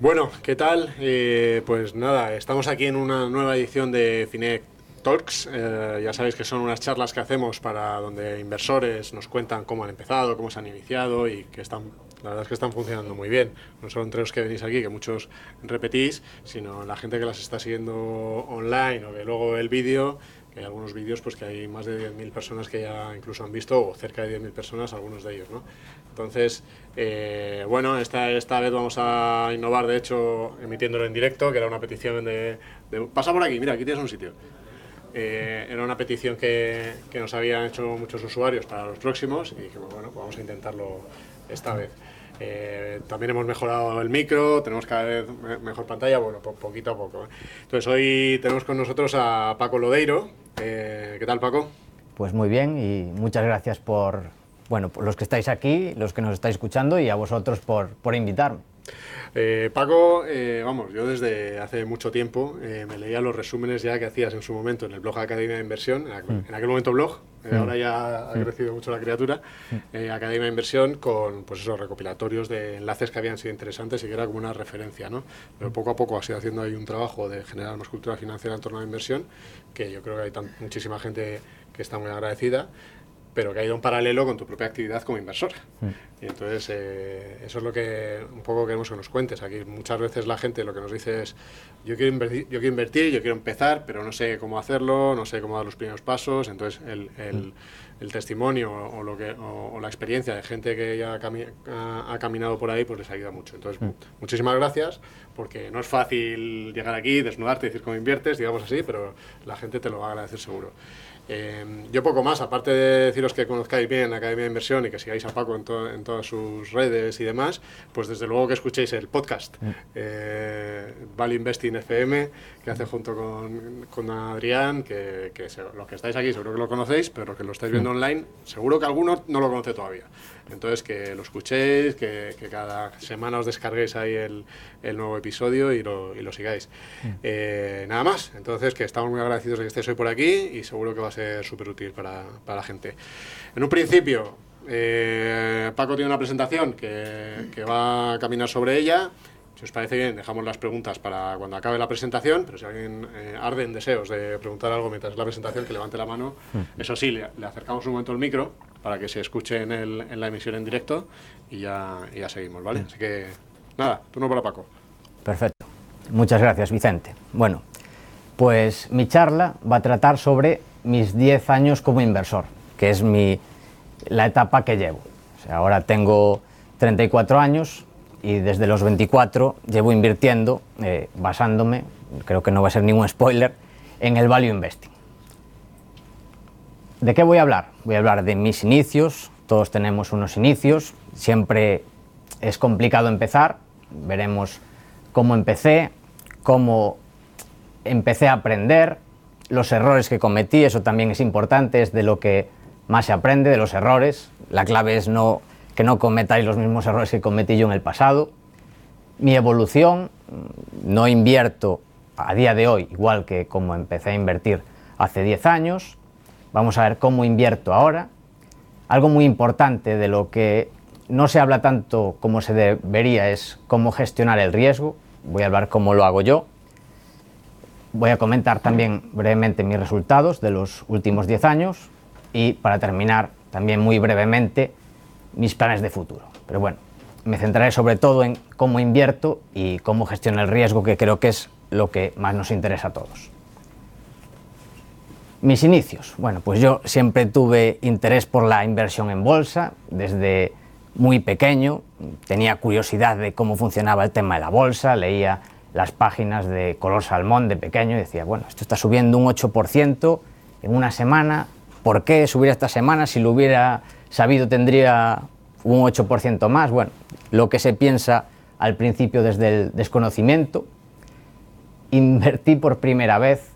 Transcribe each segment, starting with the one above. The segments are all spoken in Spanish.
Bueno, ¿qué tal? Eh, pues nada, estamos aquí en una nueva edición de Finec Talks. Eh, ya sabéis que son unas charlas que hacemos para donde inversores nos cuentan cómo han empezado, cómo se han iniciado y que están, la verdad es que están funcionando muy bien. No solo entre los que venís aquí, que muchos repetís, sino la gente que las está siguiendo online o que luego el vídeo hay algunos vídeos pues que hay más de 10.000 personas que ya incluso han visto, o cerca de 10.000 personas, algunos de ellos, ¿no? Entonces, eh, bueno, esta, esta vez vamos a innovar, de hecho, emitiéndolo en directo, que era una petición de... pasa por aquí, mira, aquí tienes un sitio. Eh, era una petición que, nos habían hecho muchos usuarios para los próximos y dijimos, pues bueno, pues vamos a intentarlo esta vez. Eh, también hemos mejorado el micro, tenemos cada vez mejor pantalla, bueno, poquito a poco. Entonces hoy tenemos con nosotros a Paco Lodeiro. ¿Qué tal, Paco? Pues muy bien y muchas gracias por, bueno, pues los que estáis aquí, los que nos estáis escuchando y a vosotros por, por invitarme. Eh, Paco, eh, vamos, yo desde hace mucho tiempo eh, me leía los resúmenes ya que hacías en su momento en el blog Academia de Inversión, en, aquel mm. momento blog, mm. ahora ya ha mm. crecido mucho la criatura, Academia de Inversión con pues esos recopilatorios de enlaces que habían sido interesantes y que era como una referencia, ¿no? Pero poco a poco ha sido haciendo ahí un trabajo de generar más cultura financiera en torno a la inversión, que yo creo que hay muchísima gente que está muy agradecida pero que ha ido en paralelo con tu propia actividad como inversora. Mm. Y entonces, eh, eso es lo que un poco queremos que nos cuentes. Aquí muchas veces la gente lo que nos dice es, yo quiero invertir, yo quiero, invertir, yo quiero empezar, pero no sé cómo hacerlo, no sé cómo dar los primeros pasos. Entonces, el, el, mm. testimonio o, lo que, o, la experiencia de gente que ya ha, caminado por ahí, pues les ayuda mucho. Entonces, mm. muchísimas gracias, porque no es fácil llegar aquí, desnudarte, decir cómo inviertes, digamos así, pero la gente te lo va a agradecer seguro. Em, yo poco más, aparte de deciros que conozcáis bien la Academia de Inversión y que sigáis a Paco en, todas sus redes y demás, pues desde luego que escuchéis el podcast mm. eh, Investing FM, que hace junto con, Adrián, que, los que estáis aquí seguro que lo conocéis, pero que lo estáis viendo mm. online, seguro que alguno no lo conoce todavía. Entonces, que lo escuchéis, que, cada semana os descarguéis ahí el, nuevo episodio y lo, sigáis. Mm. Eh, nada más, entonces que estamos muy agradecidos de que estéis hoy por aquí y seguro que va a ser súper útil para, la gente. En un principio, eh, Paco tiene una presentación que, va a caminar sobre ella. Si os parece bien, dejamos las preguntas para cuando acabe la presentación, pero si alguien eh, arde en deseos de preguntar algo mientras es la presentación, que levante la mano. Mm. Eso sí, le, le acercamos un momento el micro para que se escuche en, la emisión en directo y ya, seguimos, ¿vale? Así que nada, turno para Paco. Perfecto. Muchas gracias, Vicente. Bueno, pues mi charla va a tratar sobre mis 10 años como inversor, que es la etapa que llevo. ahora tengo 34 años y desde los 24 llevo invirtiendo, eh, basándome, creo que no va a ser ningún spoiler, en el value investing. ¿De qué voy a hablar? Voy a hablar de mis inicios, todos tenemos unos inicios, siempre es complicado empezar, veremos cómo empecé, cómo empecé a aprender, los errores que cometí, eso también es importante, es de lo que más se aprende, de los errores, la clave es que no cometáis los mismos errores que cometí yo en el pasado, mi evolución, no invierto a día de hoy igual que como empecé a invertir hace 10 años, Vamos a ver cómo invierto ahora. Algo muy importante de lo que no se habla tanto como se debería es cómo gestionar el riesgo. Voy a hablar cómo lo hago yo. Voy a comentar también brevemente mis resultados de los últimos 10 años y para terminar también muy brevemente mis planes de futuro. Pero bueno, me centraré sobre todo en cómo invierto y cómo gestiono el riesgo, que creo que es lo que más nos interesa a todos. Mis inicios. Bueno, pues yo siempre tuve interés por la inversión en bolsa desde muy pequeño. Tenía curiosidad de cómo funcionaba el tema de la bolsa, leía las páginas de color salmón de pequeño y decía, bueno, esto está subiendo un 8% en una semana, ¿por qué subir esta semana? Si lo hubiera sabido tendría un 8% más. Bueno, lo que se piensa al principio desde el desconocimiento. Invertí por primera vez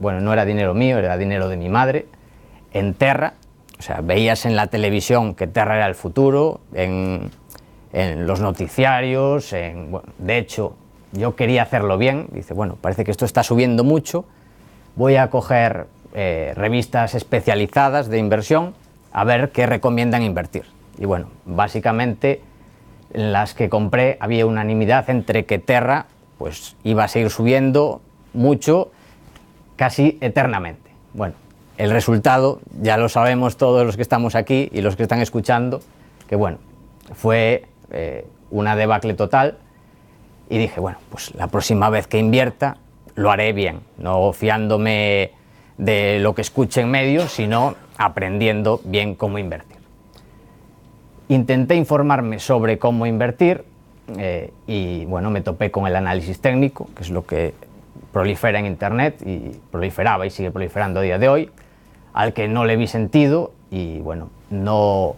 bueno, no era dinero mío, era dinero de mi madre, en Terra, o sea, veías en la televisión que Terra era el futuro, en, los noticiarios, en, de hecho, yo quería hacerlo bien, dice, bueno, parece que esto está subiendo mucho, voy a coger eh, revistas especializadas de inversión a ver qué recomiendan invertir. Y bueno, básicamente en las que compré había unanimidad entre que Terra pues iba a seguir subiendo mucho casi eternamente. Bueno, el resultado ya lo sabemos todos los que estamos aquí y los que están escuchando, que bueno, fue eh, una debacle total y dije, bueno, pues la próxima vez que invierta lo haré bien, no fiándome de lo que escuche en medio, sino aprendiendo bien cómo invertir. Intenté informarme sobre cómo invertir eh, y bueno, me topé con el análisis técnico, que es lo que prolifera en Internet y proliferaba y sigue proliferando a día de hoy, al que no le vi sentido y bueno, no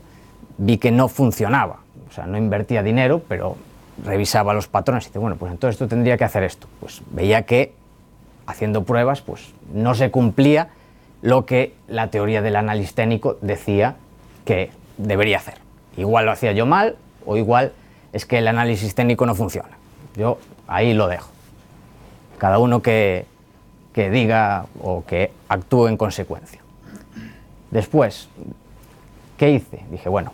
vi que no funcionaba. O sea, no invertía dinero, pero revisaba los patrones y dice, bueno, pues entonces tú tendría que hacer esto. Pues veía que haciendo pruebas, pues no se cumplía lo que la teoría del análisis técnico decía que debería hacer. Igual lo hacía yo mal o igual es que el análisis técnico no funciona. Yo ahí lo dejo cada uno que, diga o que actúe en consecuencia. Después, ¿qué hice? Dije, bueno,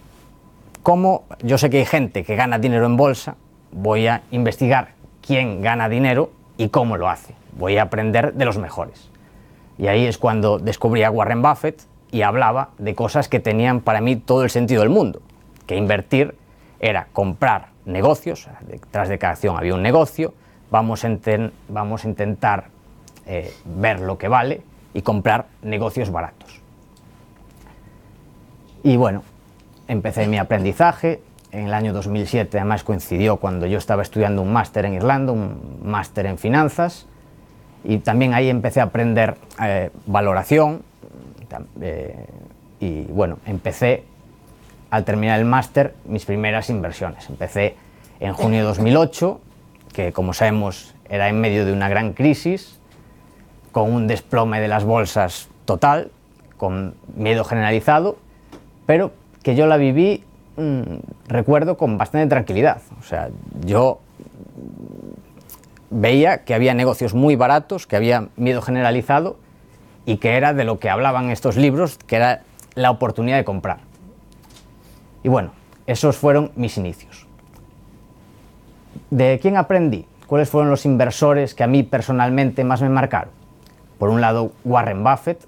como yo sé que hay gente que gana dinero en bolsa, voy a investigar quién gana dinero y cómo lo hace. Voy a aprender de los mejores. Y ahí es cuando descubrí a Warren Buffett y hablaba de cosas que tenían para mí todo el sentido del mundo, que invertir era comprar negocios, detrás de cada acción había un negocio, vamos a, intentar eh, ver lo que vale y comprar negocios baratos. Y bueno, empecé mi aprendizaje. En el año 2007 además coincidió cuando yo estaba estudiando un máster en Irlanda, un máster en finanzas, y también ahí empecé a aprender eh, valoración. Eh, y bueno, empecé al terminar el máster mis primeras inversiones. Empecé en junio de 2008 que como sabemos era en medio de una gran crisis, con un desplome de las bolsas total, con miedo generalizado, pero que yo la viví, mm, recuerdo, con bastante tranquilidad. O sea, yo veía que había negocios muy baratos, que había miedo generalizado y que era de lo que hablaban estos libros, que era la oportunidad de comprar. Y bueno, esos fueron mis inicios. ¿De quién aprendí? ¿Cuáles fueron los inversores que a mí personalmente más me marcaron? Por un lado, Warren Buffett,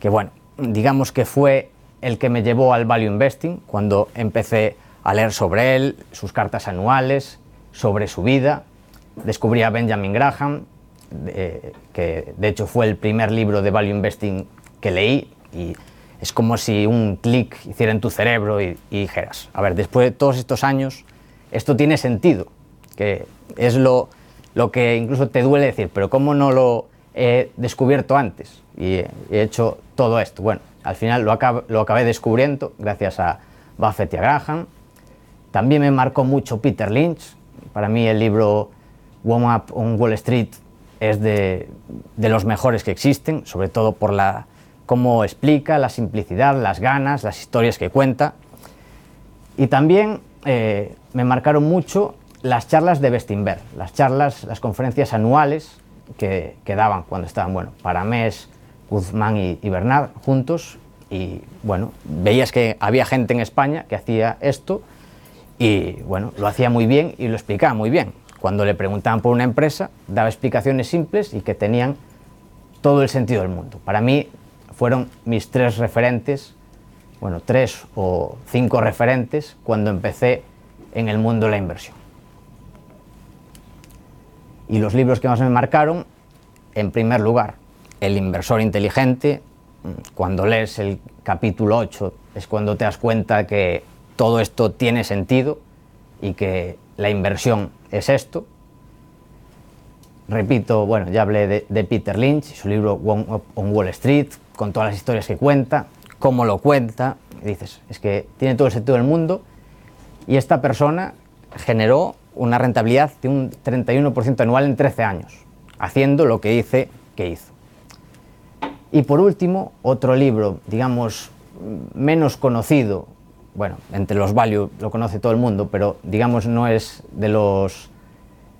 que bueno, digamos que fue el que me llevó al value investing cuando empecé a leer sobre él, sus cartas anuales, sobre su vida. Descubrí a Benjamin Graham, que de hecho fue el primer libro de value investing que leí y es como si un clic hiciera en tu cerebro y dijeras, a ver, después de todos estos años, esto tiene sentido que es lo, que incluso te duele decir, pero ¿cómo no lo he descubierto antes? Y he hecho todo esto. Bueno, al final lo, acabé descubriendo gracias a Buffett y a Graham. También me marcó mucho Peter Lynch. Para mí el libro Warm Up on Wall Street es de, los mejores que existen, sobre todo por la cómo explica, la simplicidad, las ganas, las historias que cuenta. Y también eh, me marcaron mucho las charlas de Bestinver, las charlas, las conferencias anuales que, daban cuando estaban, bueno, Parames, Guzmán y, y Bernard juntos. Y bueno, veías que había gente en España que hacía esto y bueno, lo hacía muy bien y lo explicaba muy bien. Cuando le preguntaban por una empresa, daba explicaciones simples y que tenían todo el sentido del mundo. Para mí fueron mis tres referentes, bueno, tres o cinco referentes cuando empecé en el mundo de la inversión. Y los libros que más me marcaron, en primer lugar, El inversor inteligente, cuando lees el capítulo 8 es cuando te das cuenta que todo esto tiene sentido y que la inversión es esto. Repito, bueno, ya hablé de, Peter Lynch, su libro on Wall Street, con todas las historias que cuenta, cómo lo cuenta, dices, es que tiene todo el sentido del mundo y esta persona generó una rentabilidad de un 31% anual en 13 años, haciendo lo que hice que hizo. Y por último, otro libro, digamos, menos conocido, bueno, entre los value lo conoce todo el mundo, pero digamos no es de los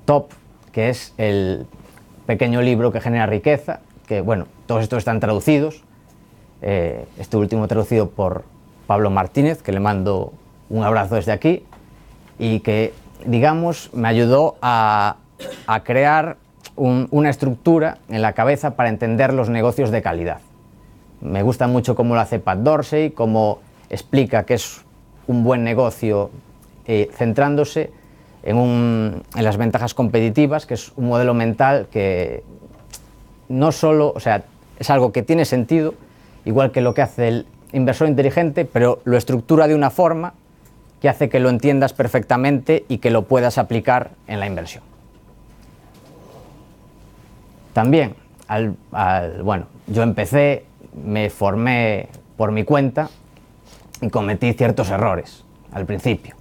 top, que es el pequeño libro que genera riqueza, que bueno, todos estos están traducidos, eh, este último traducido por Pablo Martínez, que le mando un abrazo desde aquí, y que digamos, me ayudó a, crear una estructura en la cabeza para entender los negocios de calidad. Me gusta mucho cómo lo hace Pat Dorsey, cómo explica que es un buen negocio eh, centrándose en, en, las ventajas competitivas, que es un modelo mental que no solo, o sea, es algo que tiene sentido, igual que lo que hace el inversor inteligente, pero lo estructura de una forma que hace que lo entiendas perfectamente y que lo puedas aplicar en la inversión. También, bueno, yo empecé, me formé por mi cuenta y cometí ciertos errores al principio.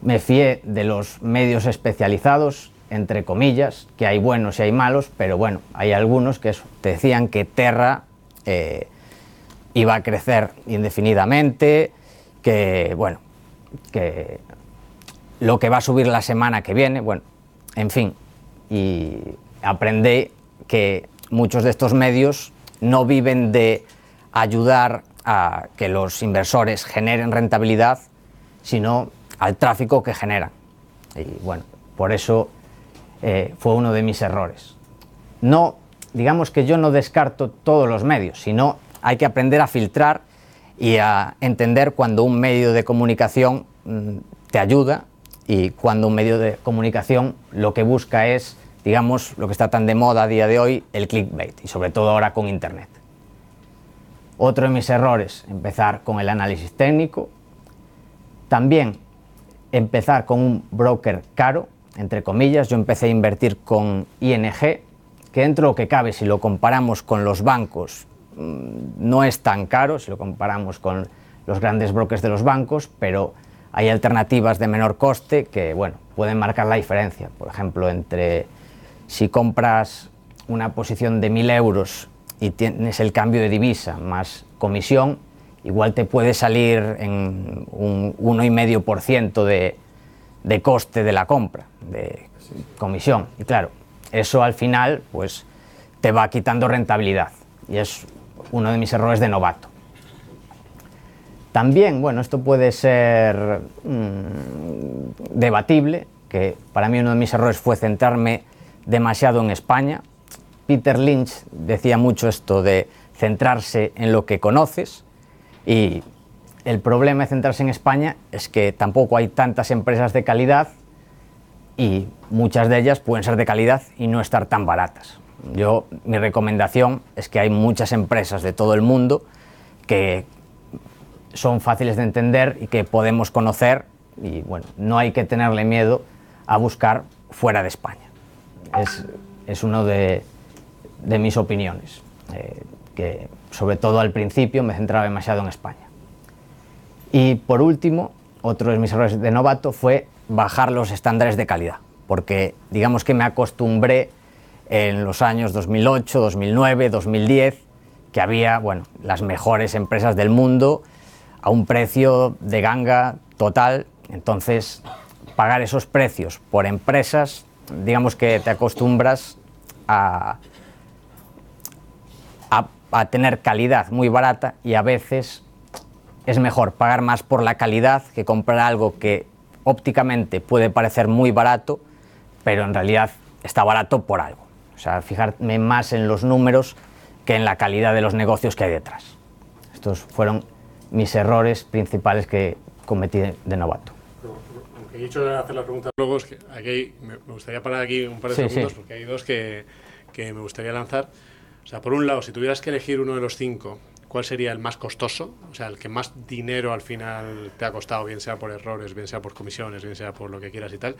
Me fié de los medios especializados, entre comillas, que hay buenos y hay malos, pero bueno, hay algunos que te decían que Terra eh, iba a crecer indefinidamente, que, bueno, que lo que va a subir la semana que viene, bueno, en fin, y aprendí que muchos de estos medios no viven de ayudar a que los inversores generen rentabilidad, sino al tráfico que generan. Y bueno, por eso eh, fue uno de mis errores. No, digamos que yo no descarto todos los medios, sino hay que aprender a filtrar y a entender cuando un medio de comunicación mm, te ayuda y cuando un medio de comunicación lo que busca es, digamos, lo que está tan de moda a día de hoy, el clickbait, y sobre todo ahora con Internet. Otro de mis errores, empezar con el análisis técnico. También empezar con un broker caro, entre comillas. Yo empecé a invertir con ING, que dentro de lo que cabe, si lo comparamos con los bancos Mm, no es tan caro si lo comparamos con los grandes bloques de los bancos, pero hay alternativas de menor coste que bueno, pueden marcar la diferencia. Por ejemplo, entre si compras una posición de 1.000 euros y tienes el cambio de divisa más comisión, igual te puede salir en un 1,5% de, de coste de la compra, de comisión. Y claro, eso al final pues te va quitando rentabilidad. Y es uno de mis errores de novato. También, bueno, esto puede ser mm, debatible, que para mí uno de mis errores fue centrarme demasiado en España. Peter Lynch decía mucho esto de centrarse en lo que conoces y el problema de centrarse en España es que tampoco hay tantas empresas de calidad y muchas de ellas pueden ser de calidad y no estar tan baratas. Yo, mi recomendación es que hay muchas empresas de todo el mundo que son fáciles de entender y que podemos conocer y bueno, no hay que tenerle miedo a buscar fuera de España. Es, es uno de, mis opiniones, eh, que sobre todo al principio me centraba demasiado en España. Y por último, otro de mis errores de novato fue bajar los estándares de calidad, porque digamos que me acostumbré en los años 2008, 2009, 2010, que había bueno, las mejores empresas del mundo a un precio de ganga total. Entonces, pagar esos precios por empresas, digamos que te acostumbras a tener calidad muy barata y a veces es mejor pagar más por la calidad que comprar algo que ópticamente puede parecer muy barato, pero en realidad está barato por algo. O sea, fijarme más en los números que en la calidad de los negocios que hay detrás. Estos fueron mis errores principales que cometí de, novato. Aunque he dicho de hacer la pregunta luego, es que aquí me gustaría parar aquí un par de segundos porque hay dos que, que me gustaría lanzar. O sea, por un lado, si tuvieras que elegir uno de los cinco, ¿cuál sería el más costoso? O sea, el que más dinero al final te ha costado, bien sea por errores, bien sea por comisiones, bien sea por lo que quieras y tal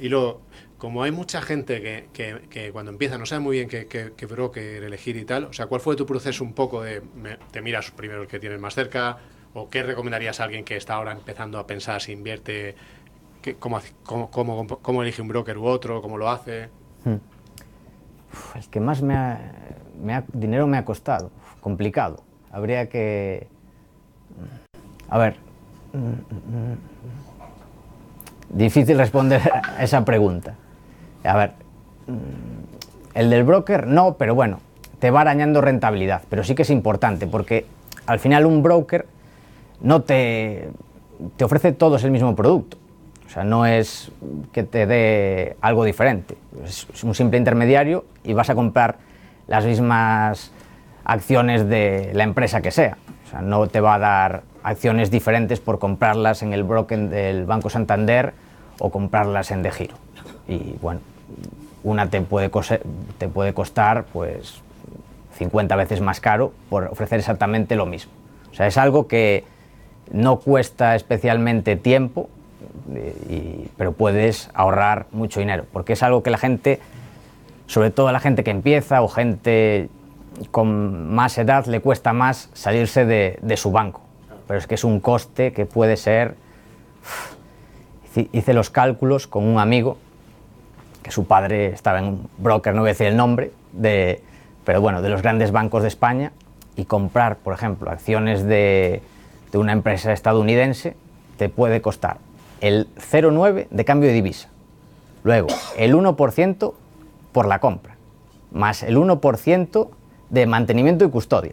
y luego, como hay mucha gente que, cuando empieza no sabe muy bien qué, broker elegir y tal, o sea, ¿cuál fue tu proceso un poco de, te miras primero el que tienes más cerca, o qué recomendarías a alguien que está ahora empezando a pensar si invierte, cómo, elige un broker u otro, cómo lo hace? Hmm. el que más me ha, dinero me ha costado, complicado. Habría que... A ver... Mm, mm, mm, difícil responder esa pregunta. A ver, mm, el del broker no, pero bueno, te va arañando rentabilidad, pero sí que es importante porque al final un broker no te, te ofrece todos el mismo producto. O sea, no es que te dé algo diferente. Es un simple intermediario y vas a comprar las mismas acciones de la empresa que sea. O sea, no te va a dar acciones diferentes por comprarlas en el broker del Banco Santander o comprarlas en de giro. Y bueno, una te puede, te puede costar pues 50 veces más caro por ofrecer exactamente lo mismo. O sea, es algo que no cuesta especialmente tiempo, eh, pero puedes ahorrar mucho dinero, porque es algo que la gente, sobre todo la gente que empieza o gente con más edad, le cuesta más salirse de su banco. Pero es que es un coste que puede ser hice los cálculos con un amigo, que su padre estaba en un broker, no voy a decir el nombre, de, pero bueno, de los grandes bancos de España, y comprar, por ejemplo, acciones de, de una empresa estadounidense, te puede costar el 0,9 de cambio de divisa, luego el 1% por la compra, más el 1% de mantenimiento y custodia.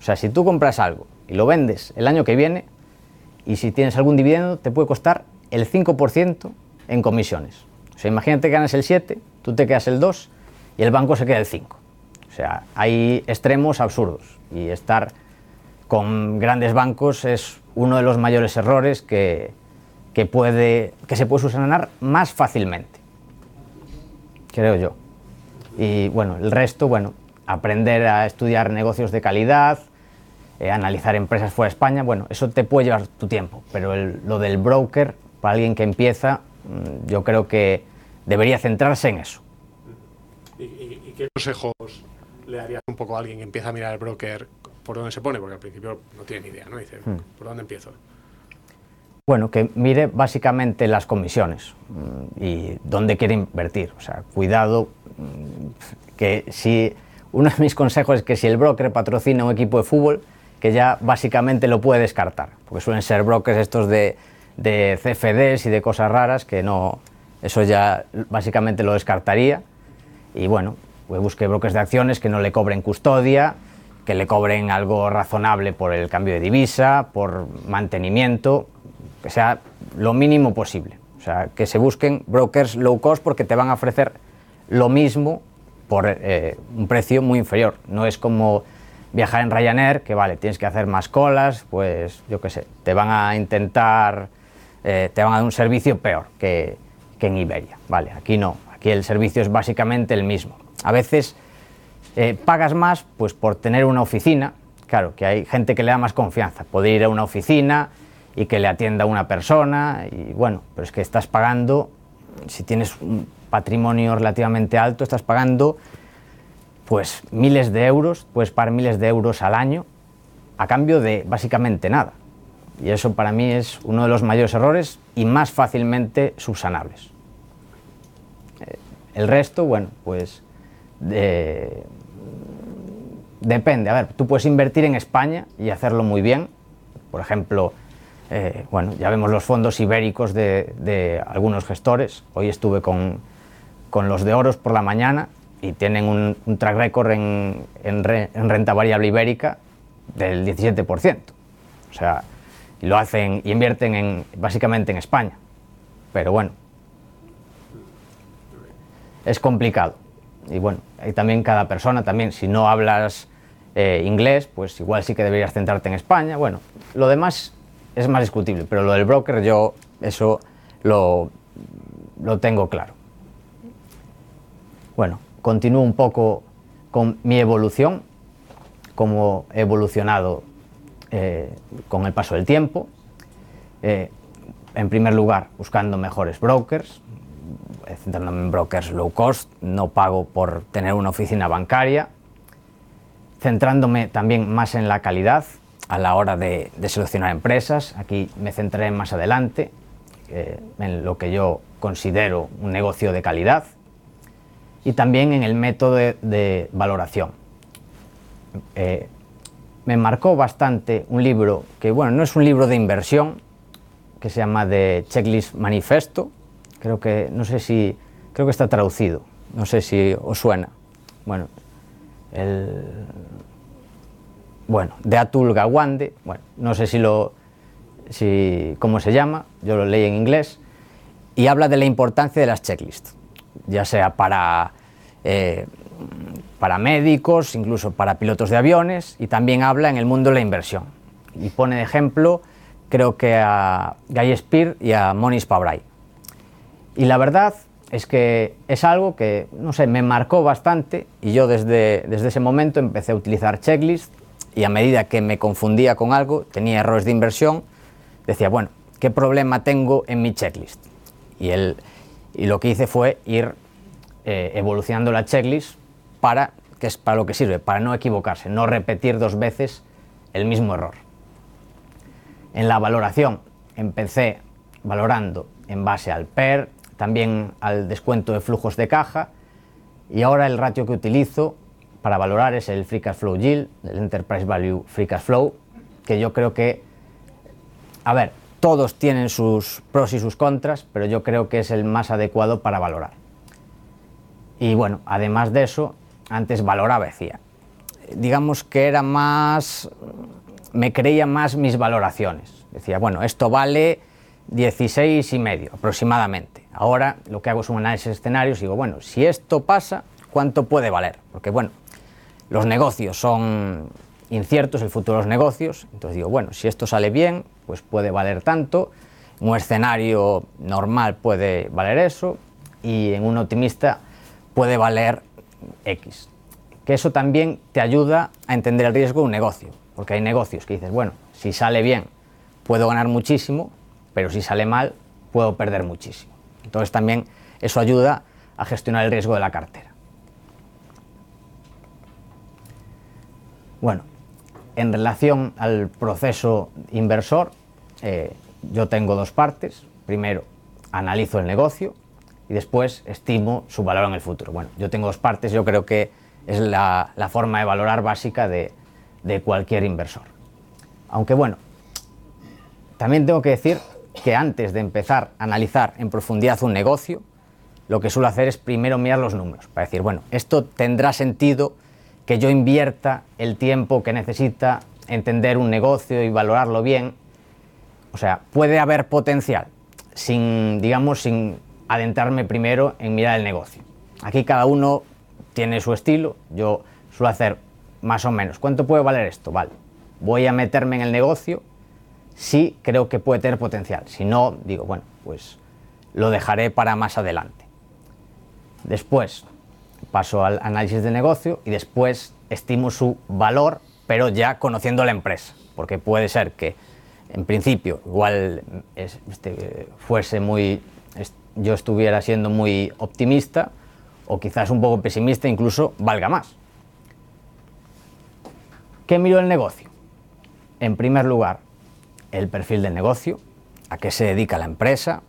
O sea, si tú compras algo y lo vendes el año que viene, y si tienes algún dividendo, te puede costar el 5% en comisiones. O sea, imagínate que ganas el 7, tú te quedas el 2 y el banco se queda el 5. O sea, hay extremos absurdos y estar con grandes bancos es uno de los mayores errores que, puede, que se puede subsanar más fácilmente, creo yo. Y bueno, el resto, bueno, aprender a estudiar negocios de calidad, eh, analizar empresas fuera de España, bueno, eso te puede llevar tu tiempo, pero lo del broker para alguien que empieza, mm, yo creo que debería centrarse en eso. ¿Y, qué consejos le darías un poco a alguien que empieza a mirar el broker por dónde se pone? Porque al principio no tiene ni idea, ¿no? Dice, hmm. ¿por dónde empiezo? Bueno, que mire básicamente las comisiones mm, y dónde quiere invertir. O sea, cuidado mm, que si uno de mis consejos es que si el broker patrocina un equipo de fútbol, que ya básicamente lo puede descartar, porque suelen ser brokers estos de de CFDs y de cosas raras, que no, eso ya básicamente lo descartaría. Y bueno, pues busque brokers de acciones que no le cobren custodia, que le cobren algo razonable por el cambio de divisa, por mantenimiento, que sea lo mínimo posible. O sea, que se busquen brokers low cost porque te van a ofrecer lo mismo por eh, un precio muy inferior. No es como viajar en Ryanair, que vale, tienes que hacer más colas, pues yo qué sé, te van a intentar eh, te van a dar un servicio peor que, en Iberia. Vale, aquí no, aquí el servicio es básicamente el mismo. A veces eh, pagas más pues, por tener una oficina, claro, que hay gente que le da más confianza, poder ir a una oficina y que le atienda una persona, y bueno, pero es que estás pagando, si tienes un patrimonio relativamente alto, estás pagando pues miles de euros, puedes pagar miles de euros al año a cambio de básicamente nada. Y eso para mí es uno de los mayores errores y más fácilmente subsanables. Eh, el resto, bueno, pues eh, depende. A ver, tú puedes invertir en España y hacerlo muy bien. Por ejemplo, eh, bueno, ya vemos los fondos ibéricos de, algunos gestores. Hoy estuve con, los de Oros por la mañana y tienen un, track record en, en renta variable ibérica del 17%. O sea, y lo hacen y invierten en, básicamente en España. Pero bueno, es complicado. Y bueno, y también cada persona, también si no hablas eh, inglés, pues igual sí que deberías centrarte en España. Bueno, lo demás es más discutible, pero lo del broker yo eso lo, lo tengo claro. Bueno, continúo un poco con mi evolución, como he evolucionado eh, con el paso del tiempo. Eh, en primer lugar, buscando mejores brokers, eh, centrándome en brokers low cost, no pago por tener una oficina bancaria, centrándome también más en la calidad a la hora de, seleccionar empresas. Aquí me centraré más adelante en lo que yo considero un negocio de calidad y también en el método de, valoración me marcó bastante un libro que, bueno, no es un libro de inversión, que se llama The Checklist Manifesto. Creo que, no sé si, creo que está traducido, no sé si os suena. Bueno, Bueno, de Atul Gawande, bueno, no sé si lo. Si, cómo se llama, yo lo leí en inglés, y habla de la importancia de las checklists, ya sea para eh, Mm, ...para médicos, incluso para pilotos de aviones, y también habla en el mundo de la inversión. Y pone de ejemplo, creo que a Guy Spear y a Monis Pabrai. Y la verdad es que es algo que, no sé, me marcó bastante y yo desde, desde ese momento empecé a utilizar checklists y a medida que me confundía con algo, tenía errores de inversión, decía, bueno, ¿qué problema tengo en mi checklist? Y, y lo que hice fue ir eh, evolucionando la checklist para, que es para lo que sirve, para no equivocarse, no repetir dos veces el mismo error. En la valoración empecé valorando en base al PER, también al descuento de flujos de caja y ahora el ratio que utilizo para valorar es el Free Cash Flow Yield, el Enterprise Value Free Cash Flow, que yo creo que, a ver, todos tienen sus pros y sus contras, pero yo creo que es el más adecuado para valorar. Y bueno, además de eso, antes valoraba, decía. Digamos que era más, me creía más mis valoraciones. Decía, bueno, esto vale 16 y medio aproximadamente. Ahora lo que hago es un análisis de escenarios y digo, bueno, si esto pasa, ¿cuánto puede valer? Porque bueno, los negocios son inciertos, el futuro de los negocios. Entonces digo, bueno, si esto sale bien, pues puede valer tanto. un escenario normal puede valer eso y en un optimista puede valer X. Que eso también te ayuda a entender el riesgo de un negocio, porque hay negocios que dices, bueno, si sale bien puedo ganar muchísimo, pero si sale mal puedo perder muchísimo. Entonces también eso ayuda a gestionar el riesgo de la cartera. Bueno, en relación al proceso inversor, eh, yo tengo dos partes. Primero, analizo el negocio, y después estimo su valor en el futuro. Bueno, yo tengo dos partes, yo creo que es la, forma de valorar básica de, de cualquier inversor. Aunque bueno, también tengo que decir que antes de empezar a analizar en profundidad un negocio, lo que suelo hacer es primero mirar los números, para decir, bueno, esto tendrá sentido que yo invierta el tiempo que necesita entender un negocio y valorarlo bien. O sea, puede haber potencial, sin, digamos, sin adentrarme primero en mirar el negocio. Aquí cada uno tiene su estilo, yo suelo hacer más o menos, ¿cuánto puede valer esto? Vale, voy a meterme en el negocio Sí, creo que puede tener potencial, si no, digo, bueno, pues lo dejaré para más adelante. Después paso al análisis de negocio y después estimo su valor, pero ya conociendo la empresa, porque puede ser que en principio igual este, fuese muy yo estuviera siendo muy optimista o quizás un poco pesimista, incluso valga más. ¿Qué miro el negocio? En primer lugar, el perfil del negocio, a qué se dedica la empresa,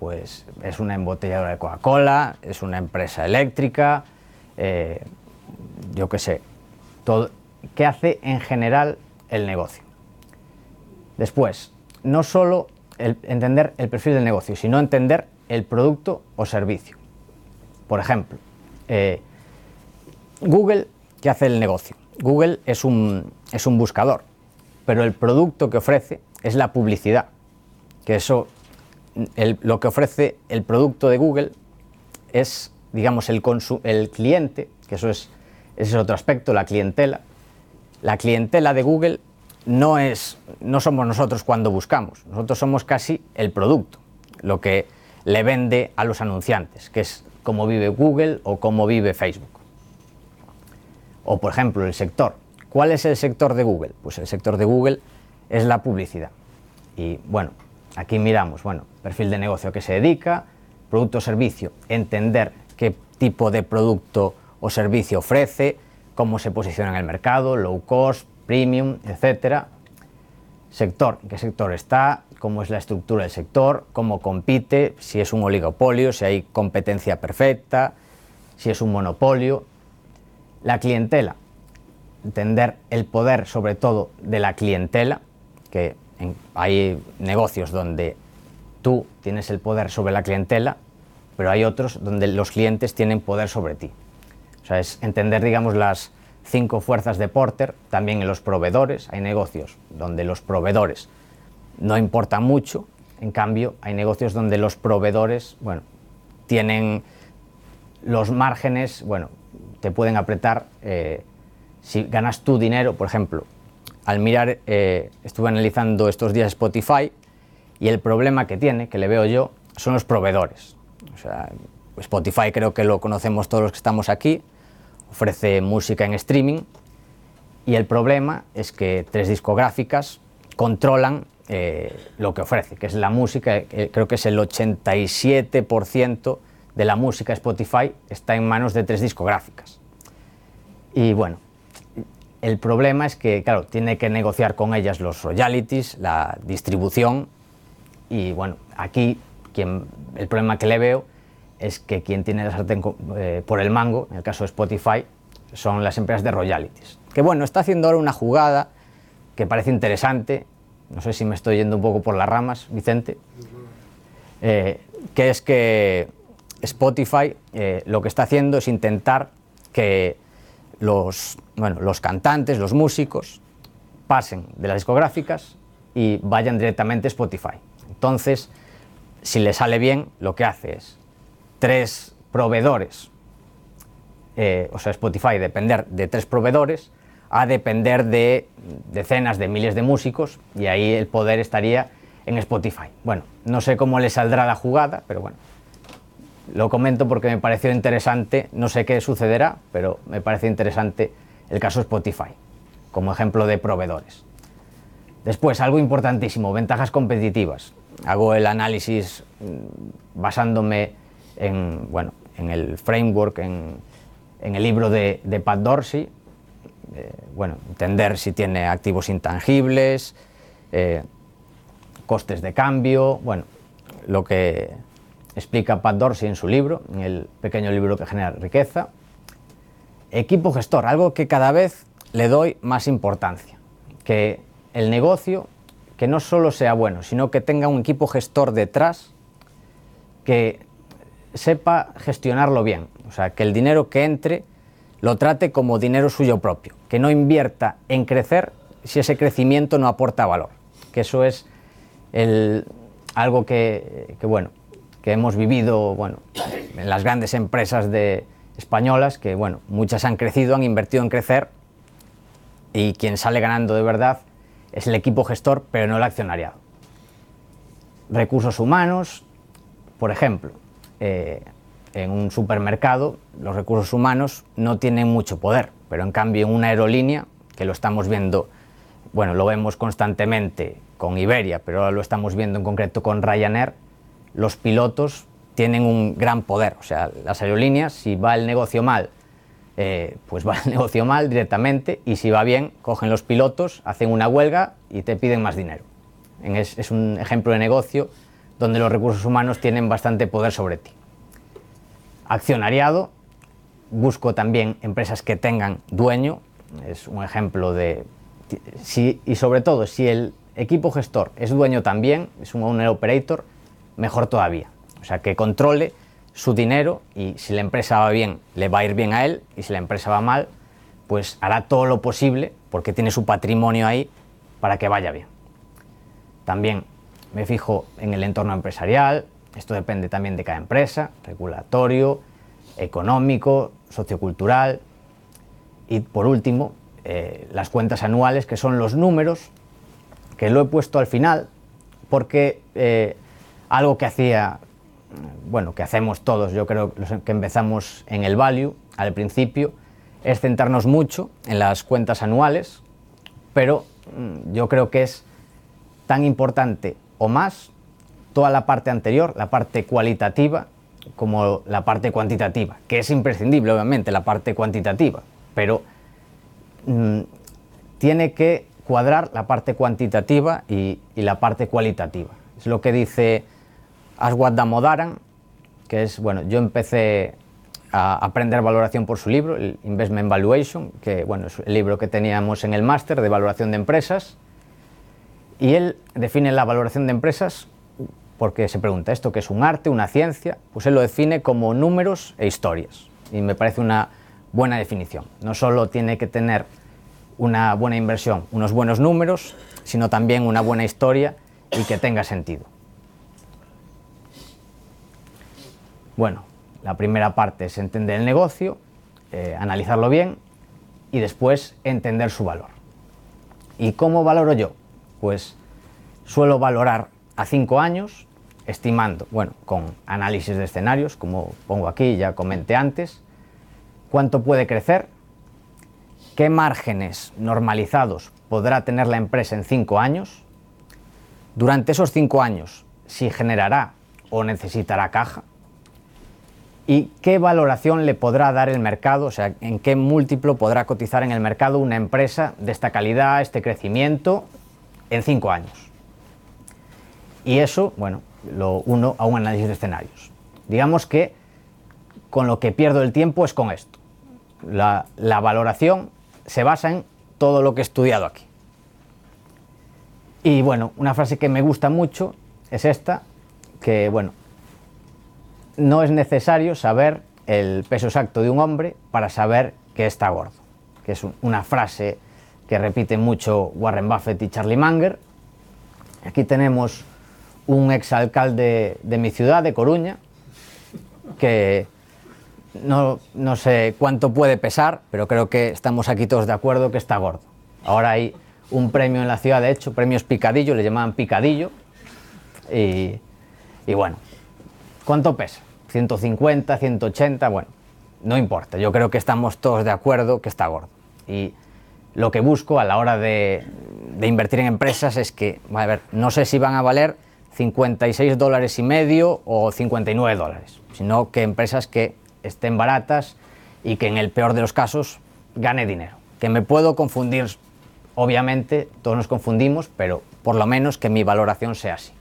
pues es una embotelladora de Coca-Cola, es una empresa eléctrica, eh, yo qué sé, todo, qué hace en general el negocio. Después, no solo entender el perfil del negocio, sino entender el producto o servicio. Por ejemplo, eh, Google, que hace el negocio? Google es un, es un buscador, pero el producto que ofrece es la publicidad, que eso, lo que ofrece el producto de Google es, digamos, el, el cliente, que eso es, es otro aspecto, la clientela. La clientela de Google no, es, no somos nosotros cuando buscamos, nosotros somos casi el producto. Lo que le vende a los anunciantes, que es como vive Google o cómo vive Facebook. O por ejemplo, el sector. ¿Cuál es el sector de Google? Pues el sector de Google es la publicidad. Y bueno, aquí miramos, bueno, perfil de negocio que se dedica, producto o servicio, entender qué tipo de producto o servicio ofrece, cómo se posiciona en el mercado, low cost, premium, etcétera. Sector, en qué sector está, cómo es la estructura del sector, cómo compite, si es un oligopolio, si hay competencia perfecta, si es un monopolio. La clientela, entender el poder sobre todo de la clientela, que hay negocios donde tú tienes el poder sobre la clientela, pero hay otros donde los clientes tienen poder sobre ti. O sea, es entender, digamos, las cinco fuerzas de Porter, también en los proveedores, hay negocios donde los proveedores no importa mucho. En cambio, hay negocios donde los proveedores, bueno, tienen los márgenes, bueno, te pueden apretar. Eh, si ganas tu dinero, por ejemplo, al mirar, eh, estuve analizando estos días Spotify y el problema que tiene, que le veo yo, son los proveedores. O sea, Spotify creo que lo conocemos todos los que estamos aquí, ofrece música en streaming y el problema es que tres discográficas controlan eh, lo que ofrece, que es la música, eh, creo que es el 87% de la música Spotify está en manos de tres discográficas. Y bueno, el problema es que, claro, tiene que negociar con ellas los royalties, la distribución, y bueno, aquí quien, el problema que le veo es que quien tiene la sartén eh, por el mango, en el caso de Spotify, son las empresas de royalties. Que bueno, está haciendo ahora una jugada que parece interesante, no sé si me estoy yendo un poco por las ramas, Vicente, eh, que es que Spotify eh, lo que está haciendo es intentar que los, bueno, los cantantes, los músicos, pasen de las discográficas y vayan directamente a Spotify. Entonces, si le sale bien, lo que hace es tres proveedores, eh, o sea, Spotify depender de tres proveedores a depender de decenas de miles de músicos y ahí el poder estaría en Spotify. Bueno, no sé cómo le saldrá la jugada, pero bueno, lo comento porque me pareció interesante, no sé qué sucederá, pero me parece interesante el caso Spotify, como ejemplo de proveedores. Después, algo importantísimo, ventajas competitivas. Hago el análisis mm, basándome en, bueno, en el framework, en, el libro de, de Pat Dorsey, eh, bueno, entender si tiene activos intangibles, eh, costes de cambio, bueno, lo que explica Pat Dorsey en su libro, en el pequeño libro que genera riqueza. Equipo gestor, algo que cada vez le doy más importancia, que el negocio, que no solo sea bueno, sino que tenga un equipo gestor detrás que sepa gestionarlo bien, o sea, que el dinero que entre lo trate como dinero suyo propio, que no invierta en crecer si ese crecimiento no aporta valor, que eso es algo que, bueno, que hemos vivido bueno, en las grandes empresas de, españolas, que bueno, muchas han crecido, han invertido en crecer y quien sale ganando de verdad es el equipo gestor, pero no el accionariado. Recursos humanos, por ejemplo, eh, en un supermercado los recursos humanos no tienen mucho poder, pero en cambio en una aerolínea, que lo estamos viendo, bueno, lo vemos constantemente con Iberia, pero ahora lo estamos viendo en concreto con Ryanair, los pilotos tienen un gran poder. O sea, las aerolíneas, si va el negocio mal, eh, pues va el negocio mal directamente, y si va bien, cogen los pilotos, hacen una huelga y te piden más dinero. es un ejemplo de negocio donde los recursos humanos tienen bastante poder sobre ti. Accionariado, busco también empresas que tengan dueño, es un ejemplo de... Si, y sobre todo, si el equipo gestor es dueño también, es un owner operator, mejor todavía. O sea, que controle su dinero y si la empresa va bien, le va a ir bien a él y si la empresa va mal, pues hará todo lo posible porque tiene su patrimonio ahí para que vaya bien. También me fijo en el entorno empresarial, esto depende también de cada empresa, regulatorio, económico, sociocultural. Y por último, eh, las cuentas anuales, que son los números, que lo he puesto al final, porque eh, algo que hacía, bueno, que hacemos todos, yo creo que empezamos en el value al principio, es centrarnos mucho en las cuentas anuales, pero mm, yo creo que es tan importante o más toda la parte anterior, la parte cualitativa, como la parte cuantitativa, que es imprescindible, obviamente, la parte cuantitativa, pero mm, tiene que cuadrar la parte cuantitativa y, la parte cualitativa. Es lo que dice Aswad Damodaran, que es, bueno, yo empecé a aprender valoración por su libro, Investment Valuation, que, bueno, es el libro que teníamos en el máster de valoración de empresas, y él define la valoración de empresas porque se pregunta esto que es un arte, una ciencia, pues él lo define como números e historias. Y me parece una buena definición. No solo tiene que tener una buena inversión, unos buenos números, sino también una buena historia y que tenga sentido. Bueno, la primera parte es entender el negocio, eh, analizarlo bien y después entender su valor. ¿Y cómo valoro yo? Pues suelo valorar a cinco años estimando, bueno, con análisis de escenarios, como pongo aquí, ya comenté antes, cuánto puede crecer, qué márgenes normalizados podrá tener la empresa en cinco años, durante esos cinco años si generará o necesitará caja y qué valoración le podrá dar el mercado, o sea, en qué múltiplo podrá cotizar en el mercado una empresa de esta calidad, este crecimiento, en cinco años. Y eso, bueno, lo uno a un análisis de escenarios. Digamos que con lo que pierdo el tiempo es con esto. La, valoración se basa en todo lo que he estudiado aquí. Y bueno, una frase que me gusta mucho es esta, que bueno, no es necesario saber el peso exacto de un hombre para saber que está gordo, que es una frase que repiten mucho Warren Buffett y Charlie Munger. Aquí tenemos un exalcalde de mi ciudad, de Coruña, que no, sé cuánto puede pesar, pero creo que estamos aquí todos de acuerdo que está gordo. Ahora hay un premio en la ciudad, de hecho, premios Picadillo, le llamaban Picadillo. Y, bueno, ¿cuánto pesa? 150, 180, bueno, no importa. Yo creo que estamos todos de acuerdo que está gordo. Y lo que busco a la hora de, de invertir en empresas es que, a ver, no sé si van a valer 56 dólares y medio o 59 dólares, sino que empresas que estén baratas y que en el peor de los casos gane dinero. Que me puedo confundir, obviamente, todos nos confundimos, pero por lo menos que mi valoración sea así.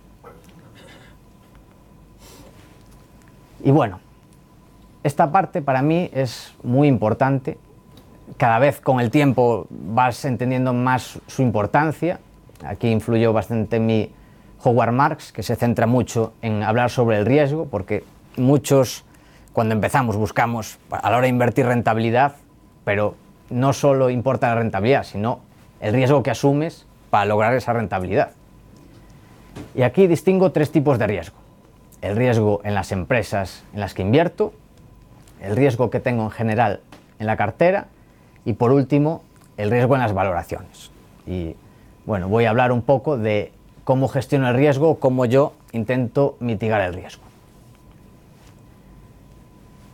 Y bueno, esta parte para mí es muy importante. Cada vez con el tiempo vas entendiendo más su importancia. Aquí influyó bastante mi Howard que se centra mucho en hablar sobre el riesgo, porque muchos, cuando empezamos, buscamos a la hora de invertir rentabilidad, pero no solo importa la rentabilidad, sino el riesgo que asumes para lograr esa rentabilidad. Y aquí distingo tres tipos de riesgo. El riesgo en las empresas en las que invierto, el riesgo que tengo en general en la cartera y por último el riesgo en las valoraciones. Y bueno, voy a hablar un poco de cómo gestiono el riesgo, cómo yo intento mitigar el riesgo.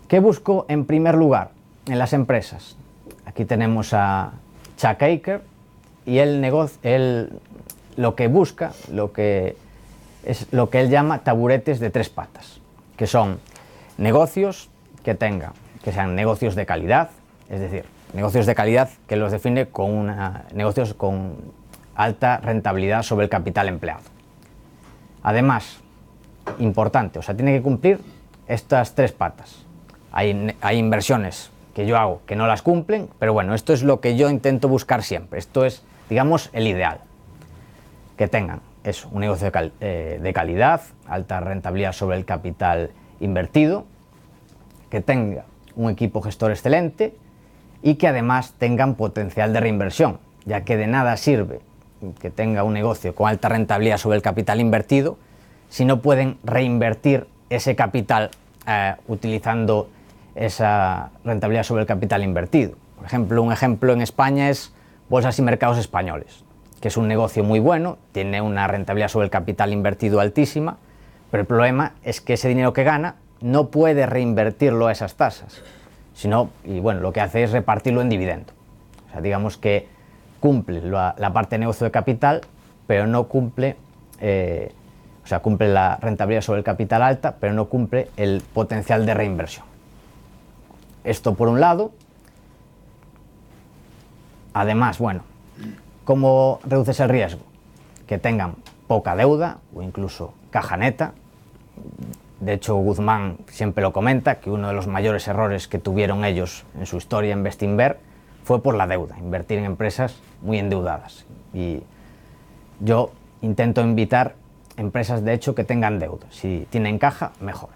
¿Qué busco en primer lugar en las empresas? Aquí tenemos a Chuck Aker y negocio, él lo que busca, lo que es lo que él llama taburetes de tres patas, que son negocios que tenga, que sean negocios de calidad, es decir, negocios de calidad que los define con una, negocios con alta rentabilidad sobre el capital empleado. Además, importante, o sea, tiene que cumplir estas tres patas. Hay, inversiones que yo hago que no las cumplen, pero bueno, esto es lo que yo intento buscar siempre. Esto es, digamos, el ideal. Que tengan eso, un negocio de, eh, de calidad, alta rentabilidad sobre el capital invertido, que tenga un equipo gestor excelente y que además tengan potencial de reinversión, ya que de nada sirve que tenga un negocio con alta rentabilidad sobre el capital invertido, si no pueden reinvertir ese capital eh, utilizando esa rentabilidad sobre el capital invertido. Por ejemplo, un ejemplo en España es Bolsas y Mercados Españoles, que es un negocio muy bueno, tiene una rentabilidad sobre el capital invertido altísima, pero el problema es que ese dinero que gana no puede reinvertirlo a esas tasas, sino, y bueno, lo que hace es repartirlo en dividendo. O sea, digamos que cumple la, parte de negocio de capital, pero no cumple, eh, o sea, cumple la rentabilidad sobre el capital alta, pero no cumple el potencial de reinversión. Esto por un lado. Además, bueno, ¿cómo reduces el riesgo? Que tengan poca deuda o incluso caja neta. De hecho, Guzmán siempre lo comenta, que uno de los mayores errores que tuvieron ellos en su historia en Bestinver fue por la deuda, invertir en empresas muy endeudadas. Y yo intento invitar empresas, de hecho, que tengan deuda. Si tienen caja, mejor.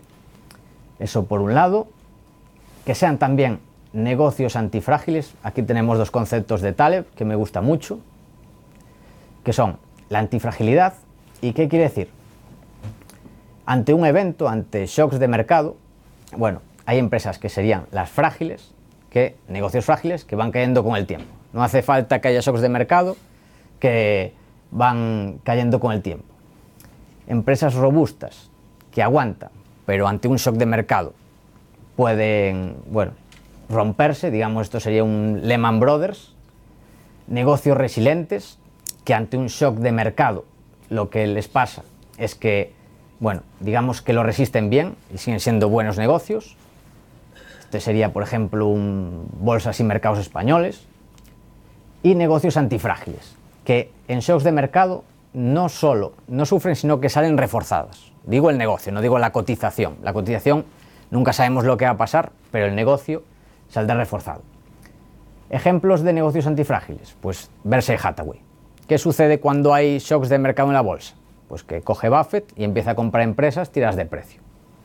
Eso por un lado. Que sean también negocios antifrágiles. Aquí tenemos dos conceptos de Taleb que me gusta mucho, que son la antifragilidad y qué quiere decir. Ante un evento, ante shocks de mercado, bueno, hay empresas que serían las frágiles, que negocios frágiles que van cayendo con el tiempo. No hace falta que haya shocks de mercado que van cayendo con el tiempo. Empresas robustas que aguantan, pero ante un shock de mercado pueden, bueno, romperse, digamos, esto sería un Lehman Brothers. Negocios resilientes que ante un shock de mercado lo que les pasa es que, bueno, digamos que lo resisten bien y siguen siendo buenos negocios. Este sería, por ejemplo, un bolsas y mercados españoles y negocios antifrágiles, que en shocks de mercado no solo no sufren, sino que salen reforzadas. Digo el negocio, no digo la cotización. La cotización nunca sabemos lo que va a pasar, pero el negocio saldrá reforzado. Ejemplos de negocios antifrágiles, pues Berkshire Hathaway. ¿Qué sucede cuando hay shocks de mercado en la bolsa? Pues que coge Buffett y empieza a comprar empresas tiras de precio.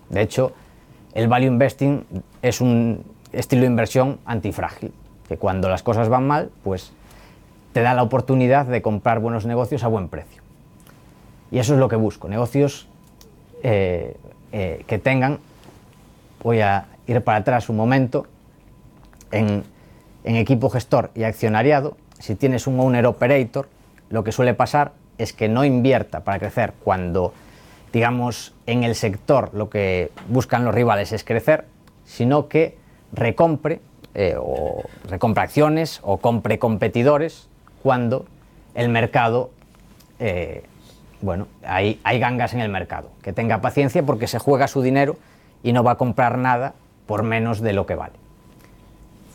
De hecho, el value investing es un estilo de inversión antifrágil, que cuando las cosas van mal, pues te da la oportunidad de comprar buenos negocios a buen precio. Y eso es lo que busco, negocios eh, eh, que tengan, voy a ir para atrás un momento, en, equipo gestor y accionariado, si tienes un owner operator, lo que suele pasar es que no invierta para crecer cuando, digamos, en el sector lo que buscan los rivales es crecer, sino que recompre eh, o recompra acciones o compre competidores cuando el mercado, eh, bueno, hay, hay gangas en el mercado. Que tenga paciencia porque se juega su dinero y no va a comprar nada por menos de lo que vale.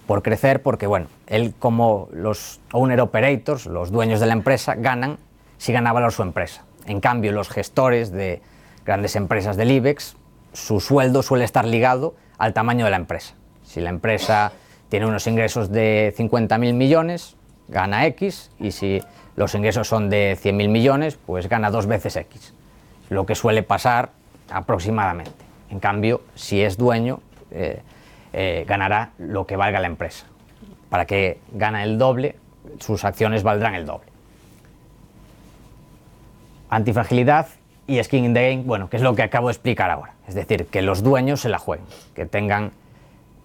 Por crecer, porque bueno, él como los owner operators, los dueños de la empresa, ganan si gana valor su empresa. En cambio, los gestores de grandes empresas del IBEX, su sueldo suele estar ligado al tamaño de la empresa. Si la empresa tiene unos ingresos de 50.000 millones, gana X y si los ingresos son de 100.000 millones, pues gana dos veces X, lo que suele pasar aproximadamente. En cambio, si es dueño, eh, eh, ganará lo que valga la empresa. Para que gane el doble, sus acciones valdrán el doble. Antifragilidad y skin in the game, bueno, que es lo que acabo de explicar ahora. Es decir, que los dueños se la jueguen, que tengan,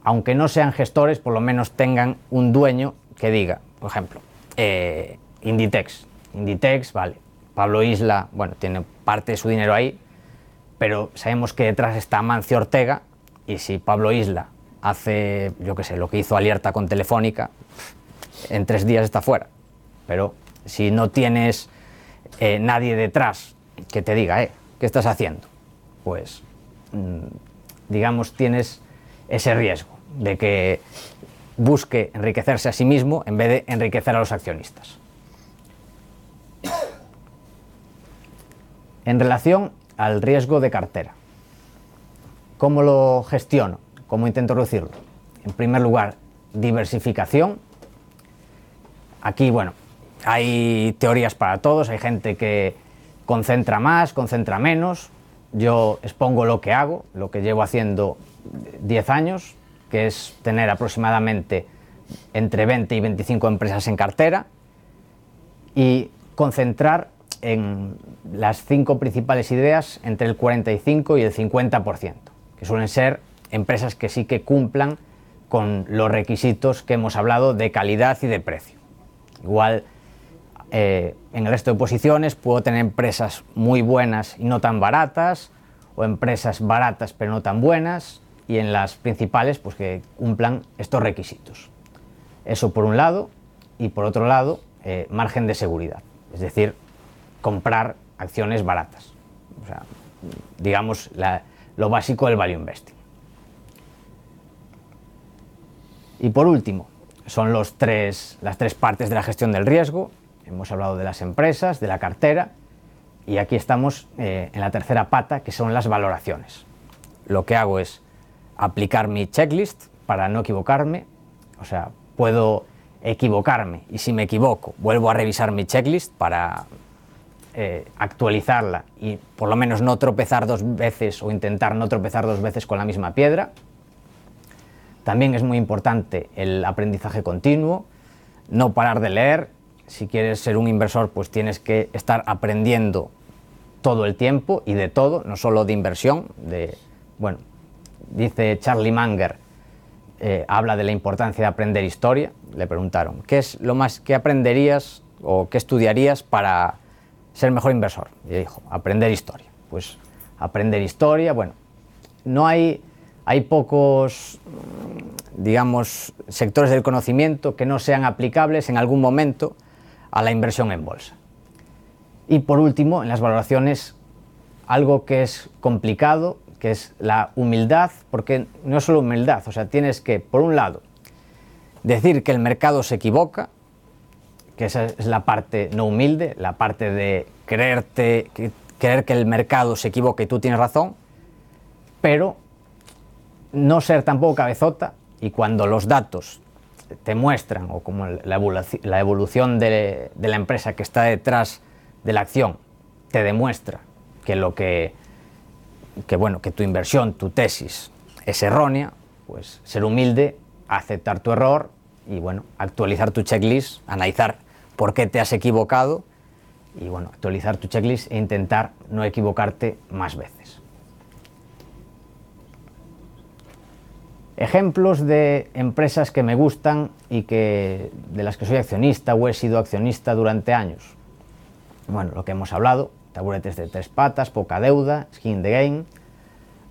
aunque no sean gestores, por lo menos tengan un dueño que diga, por ejemplo. Eh, Inditex. Inditex, vale. Pablo Isla, bueno, tiene parte de su dinero ahí, pero sabemos que detrás está Mancio Ortega y si Pablo Isla hace, yo qué sé, lo que hizo Alerta con Telefónica, en tres días está fuera. Pero si no tienes eh, nadie detrás que te diga, eh, ¿qué estás haciendo? Pues, mm, digamos, tienes ese riesgo de que busque enriquecerse a sí mismo en vez de enriquecer a los accionistas. En relación al riesgo de cartera, ¿cómo lo gestiono? ¿Cómo intento reducirlo? En primer lugar, diversificación. Aquí, bueno, hay teorías para todos, hay gente que concentra más, concentra menos. Yo expongo lo que hago, lo que llevo haciendo 10 años, que es tener aproximadamente entre 20 y 25 empresas en cartera y concentrar en las cinco principales ideas entre el 45 y el 50%, que suelen ser empresas que sí que cumplan con los requisitos que hemos hablado de calidad y de precio. Igual eh, en el resto de posiciones puedo tener empresas muy buenas y no tan baratas, o empresas baratas pero no tan buenas, y en las principales pues que cumplan estos requisitos. Eso por un lado y por otro lado eh, margen de seguridad, es decir, comprar acciones baratas. O sea, digamos lo básico del value investing. Y por último, son los tres, las tres partes de la gestión del riesgo. Hemos hablado de las empresas, de la cartera y aquí estamos eh, en la tercera pata que son las valoraciones. Lo que hago es aplicar mi checklist para no equivocarme. O sea, puedo equivocarme y si me equivoco vuelvo a revisar mi checklist para eh, actualizarla y por lo menos no tropezar dos veces o intentar no tropezar dos veces con la misma piedra. También es muy importante el aprendizaje continuo, no parar de leer. Si quieres ser un inversor, pues tienes que estar aprendiendo todo el tiempo y de todo, no solo de inversión, de bueno, dice Charlie Manger, eh, habla de la importancia de aprender historia, le preguntaron, ¿qué es lo más que aprenderías o qué estudiarías para ser mejor inversor? Y dijo, aprender historia. Pues aprender historia, bueno, no hay, hay pocos, digamos, sectores del conocimiento que no sean aplicables en algún momento a la inversión en bolsa. Y por último, en las valoraciones, algo que es complicado que es la humildad, porque no es solo humildad, o sea, tienes que, por un lado, decir que el mercado se equivoca, que esa es la parte no humilde, la parte de creerte, creer que el mercado se equivoca y tú tienes razón, pero no ser tampoco cabezota y cuando los datos te muestran, o como la evolución, de la empresa que está detrás de la acción, te demuestra que lo que que, bueno, que tu inversión, tu tesis es errónea, pues ser humilde, aceptar tu error y bueno, actualizar tu checklist, analizar por qué te has equivocado y bueno, actualizar tu checklist e intentar no equivocarte más veces. Ejemplos de empresas que me gustan y que de las que soy accionista o he sido accionista durante años. Bueno, lo que hemos hablado, taburetes de tres patas, poca deuda, skin in the game,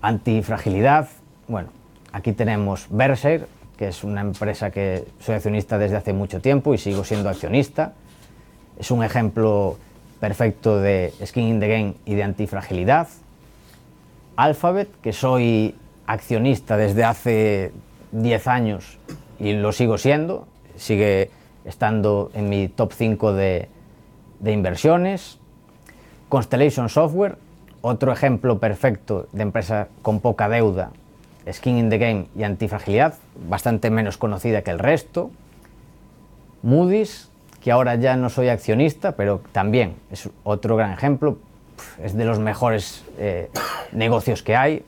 antifragilidad. Bueno, aquí tenemos Berser, que es una empresa que soy accionista desde hace mucho tiempo y sigo siendo accionista. Es un ejemplo perfecto de skin in the game y de antifragilidad. Alphabet, que soy accionista desde hace 10 años y lo sigo siendo, sigue estando en mi top 5 de, de inversiones. Constellation Software, otro ejemplo perfecto de empresa con poca deuda, Skin in the Game y Antifragilidad, bastante menos conocida que el resto. Moody's, que ahora ya no soy accionista, pero también es otro gran ejemplo, es de los mejores eh, negocios que hay, eh,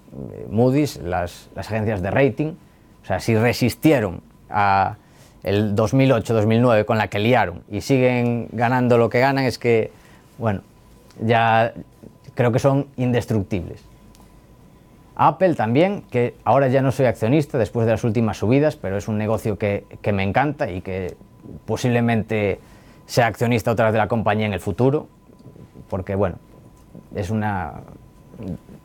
Moody's, las, agencias de rating, o sea, si resistieron a el 2008-2009 con la que liaron y siguen ganando lo que ganan es que, bueno, ya creo que son indestructibles. Apple también, que ahora ya no soy accionista después de las últimas subidas, pero es un negocio que, me encanta y que posiblemente sea accionista otra vez de la compañía en el futuro, porque bueno, es una...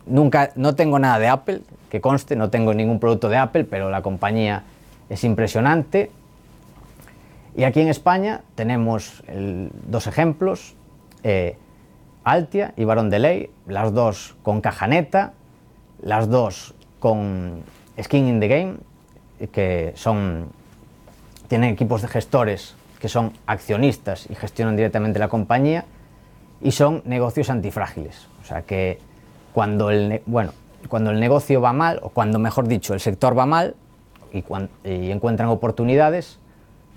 Nunca, no tengo nada de Apple, que conste, no tengo ningún producto de Apple, pero la compañía es impresionante. Y aquí en España tenemos dos ejemplos. Eh, Altia y Barón de Ley, las dos con cajaneta, las dos con Skin in the Game, que son tienen equipos de gestores que son accionistas y gestionan directamente la compañía y son negocios antifrágiles, o sea que cuando el bueno, cuando el negocio va mal o cuando mejor dicho, el sector va mal y, encuentran oportunidades,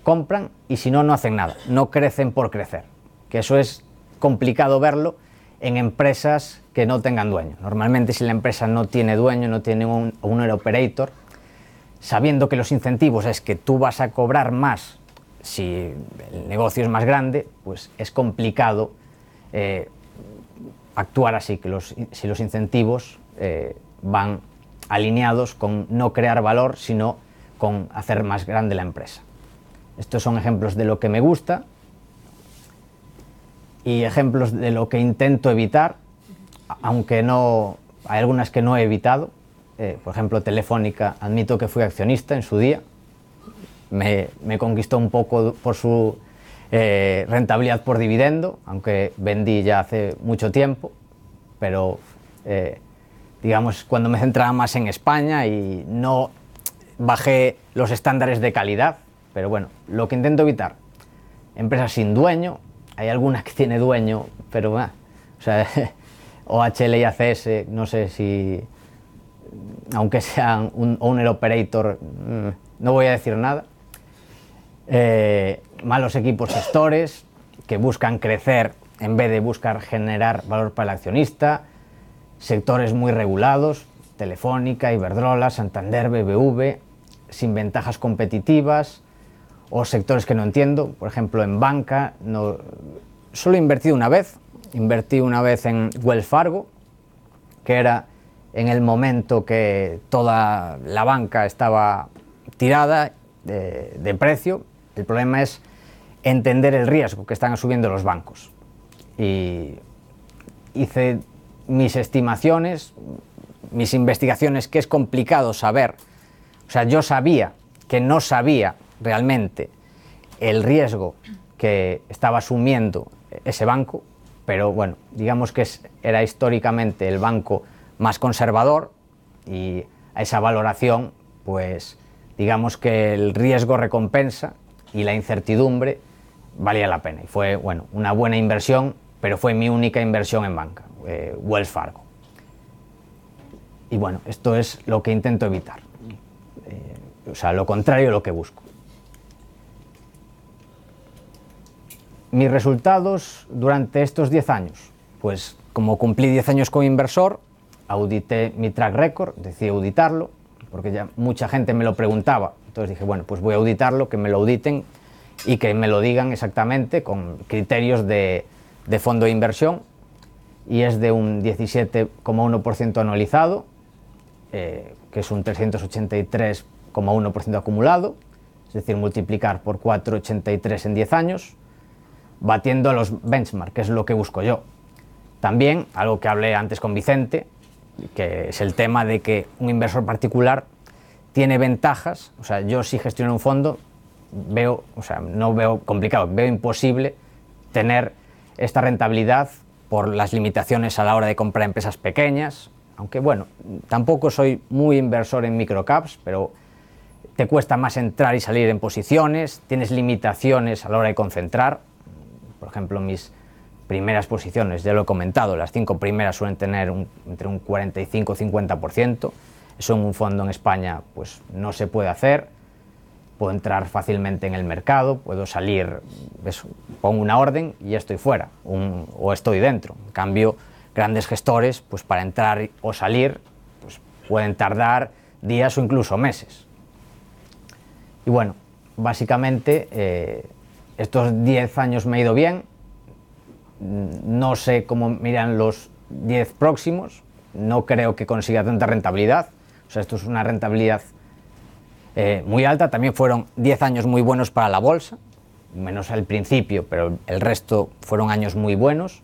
compran y si no no hacen nada, no crecen por crecer, que eso es complicado verlo en empresas que no tengan dueño. Normalmente si la empresa no tiene dueño, no tiene un operator, sabiendo que los incentivos es que tú vas a cobrar más si el negocio es más grande, pues es complicado eh, actuar así, que los, si los incentivos eh, van alineados con no crear valor, sino con hacer más grande la empresa. Estos son ejemplos de lo que me gusta, y ejemplos de lo que intento evitar, aunque no hay algunas que no he evitado. Eh, por ejemplo, Telefónica, admito que fui accionista en su día. Me, me conquistó un poco por su eh, rentabilidad por dividendo, aunque vendí ya hace mucho tiempo, pero eh, digamos cuando me centraba más en España y no bajé los estándares de calidad, pero bueno, lo que intento evitar, empresas sin dueño, hay algunas que tiene dueño, pero o sea, OHL y ACS, no sé si, aunque sean un owner operator, mm, no voy a decir nada. Eh, malos equipos gestores que buscan crecer en vez de buscar generar valor para el accionista, sectores muy regulados, Telefónica, Iberdrola, Santander, BBV, sin ventajas competitivas, o sectores que no entiendo, por ejemplo en banca, no, solo he invertido una vez, invertí una vez en Wells Fargo, que era en el momento que toda la banca estaba tirada de, precio, el problema es entender el riesgo que están subiendo los bancos. Y hice mis estimaciones, mis investigaciones, que es complicado saber. O sea, yo sabía que no sabía realmente el riesgo que estaba asumiendo ese banco, pero bueno, digamos que era históricamente el banco más conservador y a esa valoración, pues digamos que el riesgo recompensa y la incertidumbre valía la pena. Y fue, bueno, una buena inversión, pero fue mi única inversión en banca, eh, Wells Fargo. Y bueno, esto es lo que intento evitar. Eh, o sea, lo contrario de lo que busco. mis resultados durante estos 10 años. Pues como cumplí 10 años como inversor, audité mi track record, decidí auditarlo, porque ya mucha gente me lo preguntaba. Entonces dije, bueno, pues voy a auditarlo, que me lo auditen y que me lo digan exactamente con criterios de, fondo de inversión. Y es de un 17,1% anualizado, eh, que es un 383,1% acumulado, es decir, multiplicar por 4,83 en 10 años batiendo los benchmarks, que es lo que busco yo. También, algo que hablé antes con Vicente, que es el tema de que un inversor particular tiene ventajas, o sea, yo si gestiono un fondo, veo, o sea, no veo complicado, veo imposible tener esta rentabilidad por las limitaciones a la hora de comprar empresas pequeñas, aunque bueno, tampoco soy muy inversor en microcaps, pero te cuesta más entrar y salir en posiciones, tienes limitaciones a la hora de concentrar, por ejemplo, mis primeras posiciones, ya lo he comentado, las cinco primeras suelen tener entre un 45 y 50%. Eso en un fondo en España pues, no se puede hacer. Puedo entrar fácilmente en el mercado, puedo salir, pongo una orden y ya estoy fuera o estoy dentro. En cambio, grandes gestores, pues para entrar o salir, pues, pueden tardar días o incluso meses. Y bueno, básicamente eh, estos 10 años me ha ido bien, no sé cómo miran los 10 próximos, no creo que consiga tanta rentabilidad, o sea, esto es una rentabilidad eh, muy alta, también fueron 10 años muy buenos para la bolsa, menos al principio, pero el resto fueron años muy buenos,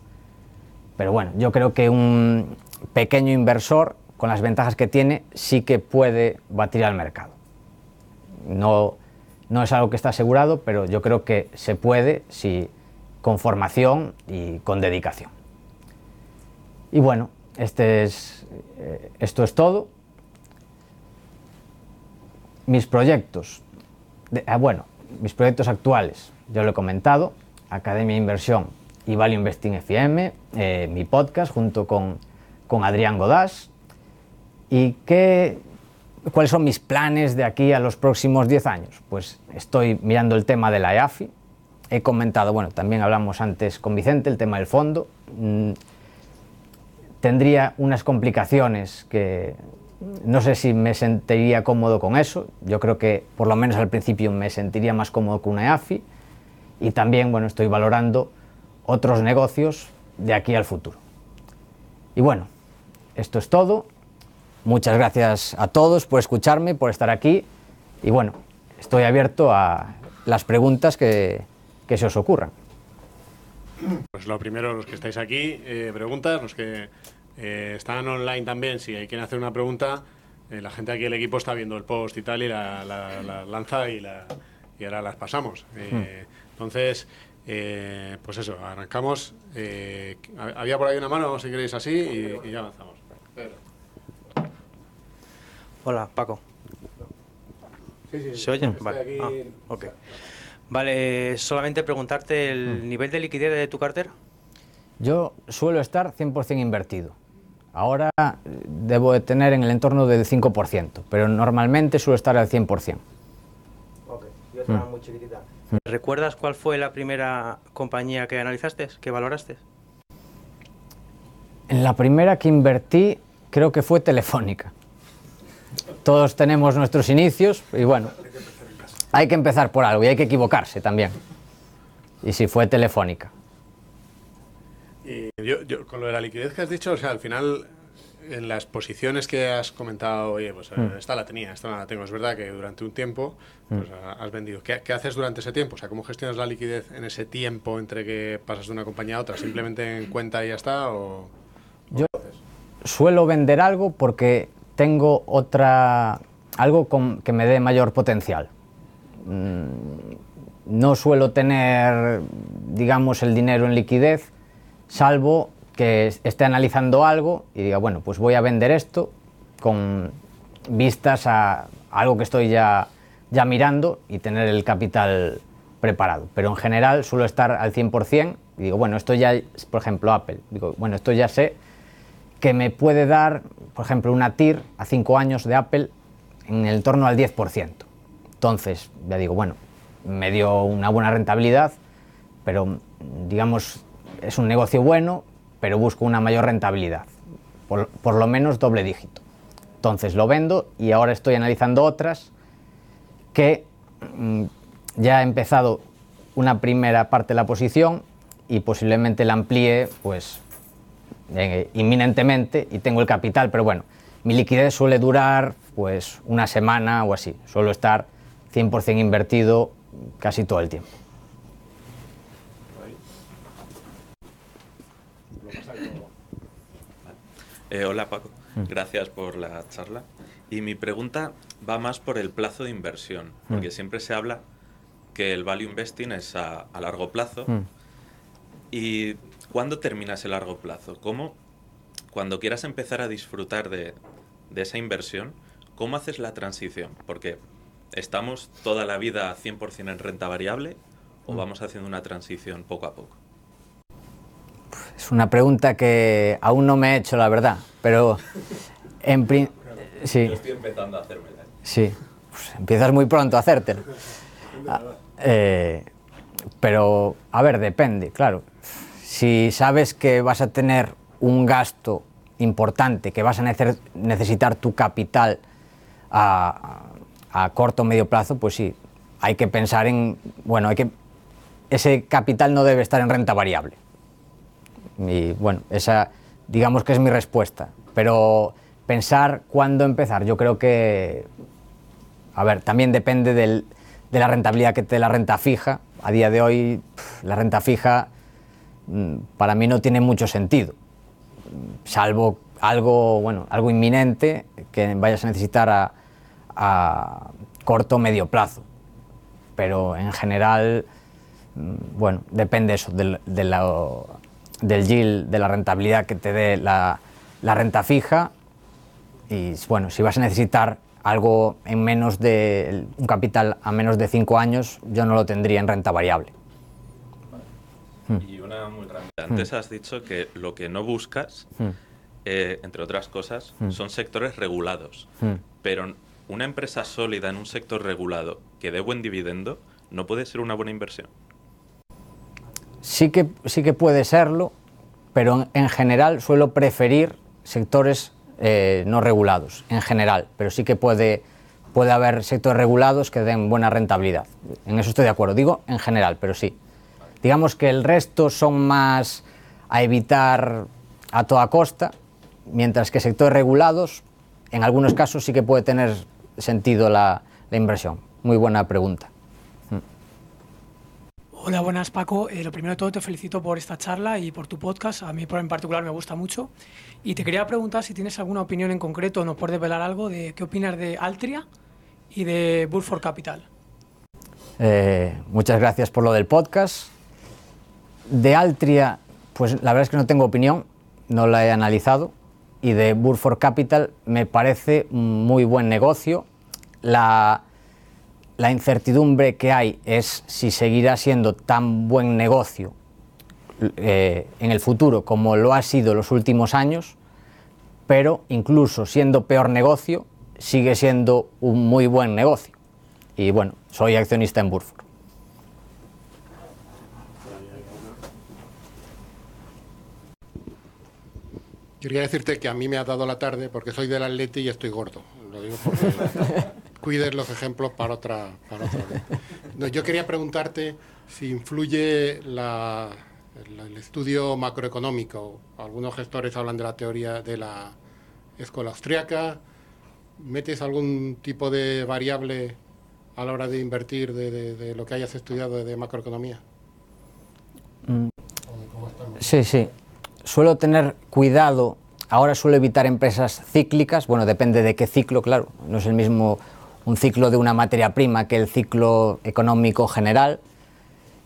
pero bueno, yo creo que un pequeño inversor, con las ventajas que tiene, sí que puede batir al mercado. No no es algo que está asegurado, pero yo creo que se puede si con formación y con dedicación. Y bueno, este es, eh, esto es todo. Mis proyectos. Ah, bueno, mis proyectos actuales, yo lo he comentado, Academia de Inversión y Value Investing FM, eh, mi podcast junto con, con Adrián Godás. ¿Y qué, ¿Cuáles son mis planes de aquí a los próximos 10 años? Pues estoy mirando el tema de la EAFI. He comentado, bueno, también hablamos antes con Vicente, el tema del fondo. Mm, tendría unas complicaciones que no sé si me sentiría cómodo con eso. Yo creo que por lo menos al principio me sentiría más cómodo con una EAFI. Y también, bueno, estoy valorando otros negocios de aquí al futuro. Y bueno, esto es todo. Muchas gracias a todos por escucharme, por estar aquí y bueno, estoy abierto a las preguntas que, se os ocurran. Pues lo primero, los que estáis aquí, eh, preguntas, los que eh, están online también, si hay quien hacer una pregunta, eh, la gente aquí el equipo está viendo el post y tal y la, lanza y, la, y ahora las pasamos. Hmm. Entonces, pues eso, arrancamos. había por ahí una mano, si queréis así, y, ya avanzamos. Hola, Paco. Sí, sí, ¿Se oyen? Vale. Ah, okay. vale, solamente preguntarte el mm. nivel de liquidez de tu cartera. Yo suelo estar 100% invertido. Ahora eh, debo de tener en el entorno del 5%, pero normalmente suelo estar al 100%. Ok, yo estaba mm. muy mm. ¿Recuerdas cuál fue la primera compañía que analizaste, que valoraste? la primera que invertí creo que fue Telefónica todos tenemos nuestros inicios y bueno, hay que empezar por algo y hay que equivocarse también. Y si fue telefónica. yo, con lo de la liquidez que has dicho, o sea, al final en las posiciones que has comentado, oye, pues, eh, mm. esta la tenía, esta no la tengo. Es verdad que durante un tiempo mm. pues, has vendido. ¿Qué, haces durante ese tiempo? O sea, ¿cómo gestionas la liquidez en ese tiempo entre que pasas de una compañía a otra? ¿Simplemente en cuenta y ya está? yo suelo vender algo porque tengo otra, algo que me dé mayor potencial. Mm, no suelo tener, digamos, el dinero en liquidez, salvo que esté analizando algo y diga, bueno, pues voy a vender esto con vistas a algo que estoy ya, ya mirando y tener el capital preparado. Pero en general suelo estar al 100% y digo, bueno, esto ya, por ejemplo, Apple, digo, bueno, esto ya sé que me puede dar, por ejemplo, una TIR a 5 años de Apple en el torno al 10%. Entonces, ya digo, bueno, me dio una buena rentabilidad, pero digamos, es un negocio bueno, pero busco una mayor rentabilidad, por, lo menos doble dígito. Entonces lo vendo y ahora estoy analizando otras que mm, ya ha empezado una primera parte de la posición y posiblemente la amplíe pues inminentemente y tengo el capital, pero bueno, mi liquidez suele durar pues una semana o así, suelo estar 100% invertido casi todo el tiempo. Eh, hola Paco, mm. gracias por la charla. Y mi pregunta va más por el plazo de inversión, mm. porque siempre se habla que el value investing es a, largo plazo mm. y ¿Cuándo terminas el largo plazo? ¿Cómo, cuando quieras empezar a disfrutar de, esa inversión, cómo haces la transición? Porque estamos toda la vida 100% en renta variable o mm. vamos haciendo una transición poco a poco. Es una pregunta que aún no me he hecho, la verdad, pero en principio sí. estoy empezando a hacérmela. Sí, pues empiezas muy pronto a hacértela. Ah, eh, pero, a ver, depende, claro si sabes que vas a tener un gasto importante, que vas a necesitar tu capital a, corto o medio plazo, pues sí, hay que pensar en, bueno, hay que, ese capital no debe estar en renta variable. Y bueno, esa digamos que es mi respuesta, pero pensar cuándo empezar, yo creo que, a ver, también depende de la rentabilidad que te dé la renta fija. A día de hoy, la renta fija Mm, para mí no tiene mucho sentido, salvo algo, bueno, algo inminente que vayas a necesitar a, corto o medio plazo. Pero en general, mm, bueno, depende eso del, del, de la rentabilidad que te dé la, renta fija. Y bueno, si vas a necesitar algo en menos de un capital a menos de cinco años, yo no lo tendría en renta variable. Hmm. Y una muy hmm. Antes has dicho que lo que no buscas, hmm. eh, entre otras cosas, son sectores regulados. Pero una empresa sólida en un sector regulado que dé buen dividendo no puede ser una buena inversión. Sí que, sí que puede serlo, pero en, general suelo preferir sectores eh, no regulados, en general, pero sí que puede, puede haber sectores regulados que den buena rentabilidad. En eso estoy de acuerdo, digo en general, pero sí. Digamos que el resto son más a evitar a toda costa, mientras que sectores regulados, en algunos casos sí que puede tener sentido la, inversión. Muy buena pregunta. Mm. Hola, buenas Paco. Eh, lo primero de todo te felicito por esta charla y por tu podcast. A mí en particular me gusta mucho. Y te quería preguntar si tienes alguna opinión en concreto, nos puedes desvelar algo de qué opinas de Altria y de Burford Capital. Eh, muchas gracias por lo del podcast. De Altria, pues la verdad es que no tengo opinión, no la he analizado. Y de Burford Capital me parece muy buen negocio. La, incertidumbre que hay es si seguirá siendo tan buen negocio eh, en el futuro como lo ha sido los últimos años, pero incluso siendo peor negocio, sigue siendo un muy buen negocio. Y bueno, soy accionista en Burford. quería decirte que a mí me ha dado la tarde porque soy del Atleti y estoy gordo. Lo digo cuides los ejemplos para otra, vez. yo quería preguntarte si influye el, estudio macroeconómico. Algunos gestores hablan de la teoría de la escuela austriaca. ¿Metes algún tipo de variable a la hora de invertir de, lo que hayas estudiado de macroeconomía? Mm. Sí, sí suelo tener cuidado, ahora suelo evitar empresas cíclicas, bueno, depende de qué ciclo, claro, no es el mismo un ciclo de una materia prima que el ciclo económico general,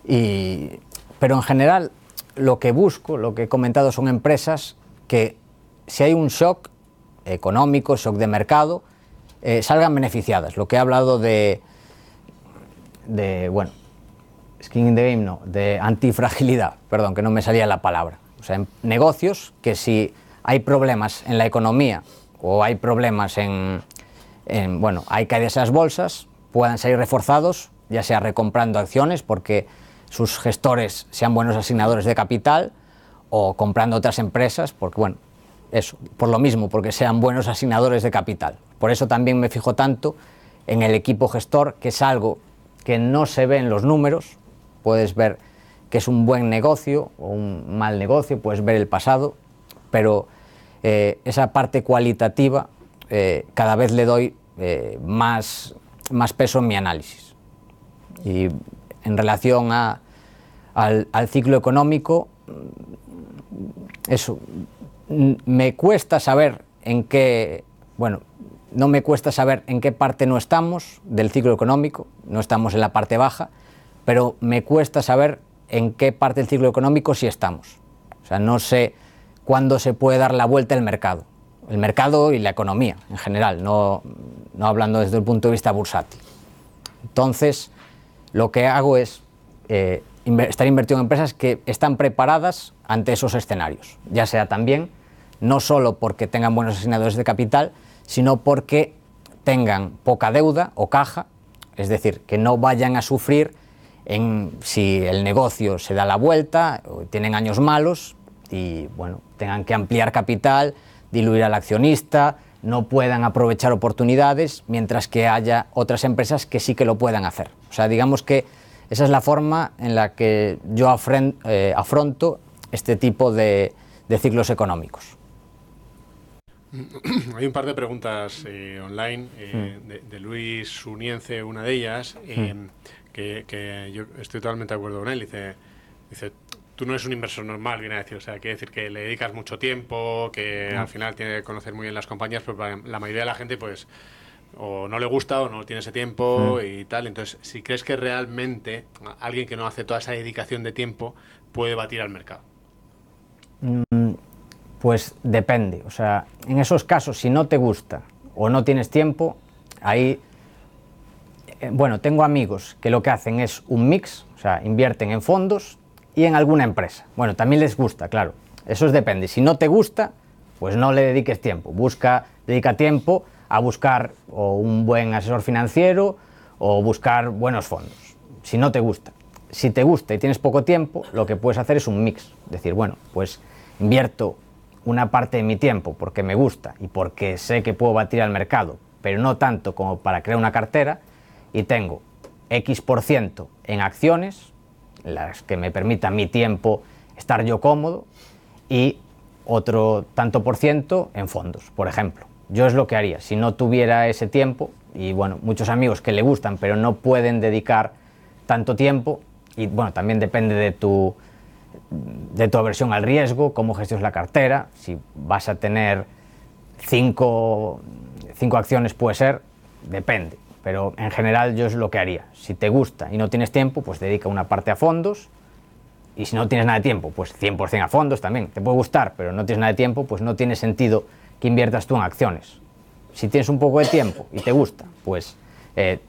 pero en general lo que busco, lo que he comentado son empresas que si hay un shock económico, shock de mercado, eh, salgan beneficiadas. Lo que he hablado de, de, bueno, skin in the game no, de antifragilidad, perdón, que no me salía la palabra o sea, en negocios que si hay problemas en la economía o hay problemas en, bueno, hay que de esas bolsas, puedan salir reforzados, ya sea recomprando acciones porque sus gestores sean buenos asignadores de capital o comprando otras empresas, porque bueno, eso, por lo mismo, porque sean buenos asignadores de capital. Por eso también me fijo tanto en el equipo gestor, que es algo que no se ve en los números, puedes ver que es un buen negocio o un mal negocio, puedes ver el pasado, pero eh, esa parte cualitativa eh, cada vez le doy eh, más, más peso en mi análisis. Y en relación al, al, ciclo económico, eso, me cuesta saber en qué, bueno, no me cuesta saber en qué parte no estamos del ciclo económico, no estamos en la parte baja, pero me cuesta saber en qué parte del ciclo económico sí estamos. O sea, no sé cuándo se puede dar la vuelta el mercado. El mercado y la economía en general, no, hablando desde el punto de vista bursátil. Entonces, lo que hago es eh, estar invertido en empresas que están preparadas ante esos escenarios, ya sea también no solo porque tengan buenos asignadores de capital, sino porque tengan poca deuda o caja, es decir, que no vayan a sufrir en si el negocio se da la vuelta, o tienen años malos y bueno, tengan que ampliar capital, diluir al accionista, no puedan aprovechar oportunidades, mientras que haya otras empresas que sí que lo puedan hacer. O sea, digamos que esa es la forma en la que yo eh, afronto este tipo de, ciclos económicos. Hay un par de preguntas eh, online eh, hmm. de, Luis Unience, una de ellas. Hmm. Em, que, yo estoy totalmente de acuerdo con él. Dice, dice, tú no eres un inversor normal, viene a decir. O sea, quiere decir que le dedicas mucho tiempo, que al final tiene que conocer muy bien las compañías, pero la mayoría de la gente, pues, o no le gusta o no tiene ese tiempo y tal. Entonces, si crees que realmente alguien que no hace toda esa dedicación de tiempo puede batir al mercado. Mm, pues depende. O sea, en esos casos, si no te gusta o no tienes tiempo, ahí eh, bueno, tengo amigos que lo que hacen es un mix, o sea, invierten en fondos y en alguna empresa. Bueno, también les gusta, claro. Eso depende. Si no te gusta, pues no le dediques tiempo. Busca, dedica tiempo a buscar un buen asesor financiero o buscar buenos fondos. Si no te gusta. Si te gusta y tienes poco tiempo, lo que puedes hacer es un mix. Decir, bueno, pues invierto una parte de mi tiempo porque me gusta y porque sé que puedo batir al mercado, pero no tanto como para crear una cartera y tengo X ciento en acciones, las que me permitan mi tiempo estar yo cómodo, y otro tanto por ciento en fondos, por ejemplo. Yo es lo que haría, si no tuviera ese tiempo, y bueno, muchos amigos que le gustan, pero no pueden dedicar tanto tiempo, y bueno, también depende de tu, de tu aversión al riesgo, cómo gestiones la cartera, si vas a tener cinco, cinco acciones puede ser, depende. Pero en general yo es lo que haría. Si te gusta y no tienes tiempo, pues dedica una parte a fondos. Y si no tienes nada de tiempo, pues 100% a fondos también. Te puede gustar, pero no tienes nada de tiempo, pues no tiene sentido que inviertas tú en acciones. Si tienes un poco de tiempo y te gusta, pues eh,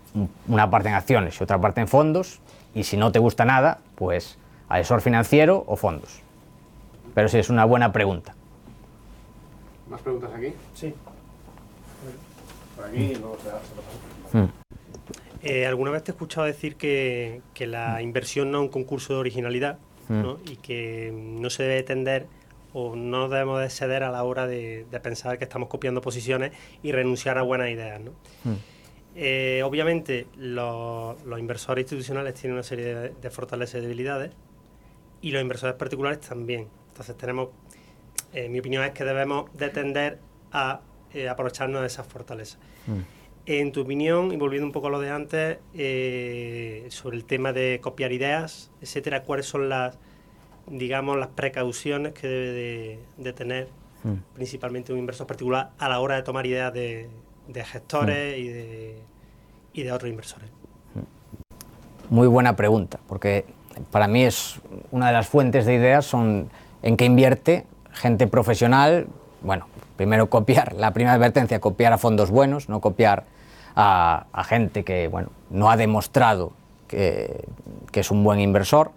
una parte en acciones y otra parte en fondos. Y si no te gusta nada, pues asesor financiero o fondos. Pero sí, es una buena pregunta. ¿Más preguntas aquí? Sí. Por aquí luego se, Mm. Eh, ¿Alguna vez te he escuchado decir que, la mm. inversión no es un concurso de originalidad mm. y que no se debe tender o no debemos de ceder a la hora de, pensar que estamos copiando posiciones y renunciar a buenas ideas? Eh, obviamente los, inversores institucionales tienen una serie de, fortalezas y debilidades y los inversores particulares también. Entonces tenemos, eh, mi opinión es que debemos de tender a aprovecharnos de esas fortalezas. En tu opinión, y volviendo un poco a lo de antes, eh, sobre el tema de copiar ideas, etcétera, ¿cuáles son las, digamos, las precauciones que debe de, tener hmm. principalmente un inversor particular a la hora de tomar ideas de, gestores hmm. y, de, otros inversores? Hmm. Muy buena pregunta, porque para mí es una de las fuentes de ideas son en qué invierte gente profesional, bueno, Primero copiar, la primera advertencia, copiar a fondos buenos, no copiar a, gente que bueno, no ha demostrado que, es un buen inversor.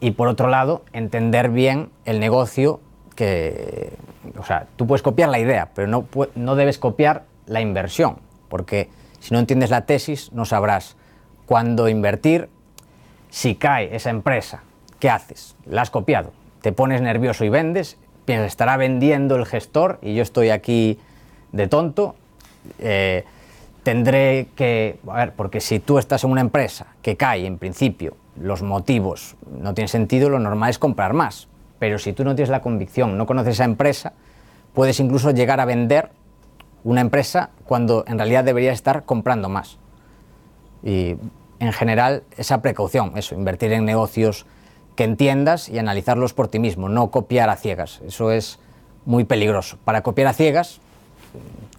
Y por otro lado, entender bien el negocio que, o sea, tú puedes copiar la idea, pero no, no debes copiar la inversión, porque si no entiendes la tesis, no sabrás cuándo invertir. Si cae esa empresa, ¿qué haces? La has copiado. Te pones nervioso y vendes, estará vendiendo el gestor y yo estoy aquí de tonto. Eh, tendré que, a ver, porque si tú estás en una empresa que cae en principio, los motivos no tienen sentido, lo normal es comprar más. Pero si tú no tienes la convicción, no conoces esa empresa, puedes incluso llegar a vender una empresa cuando en realidad deberías estar comprando más. Y en general, esa precaución, eso, invertir en negocios que entiendas y analizarlos por ti mismo, no copiar a ciegas. Eso es muy peligroso. Para copiar a ciegas,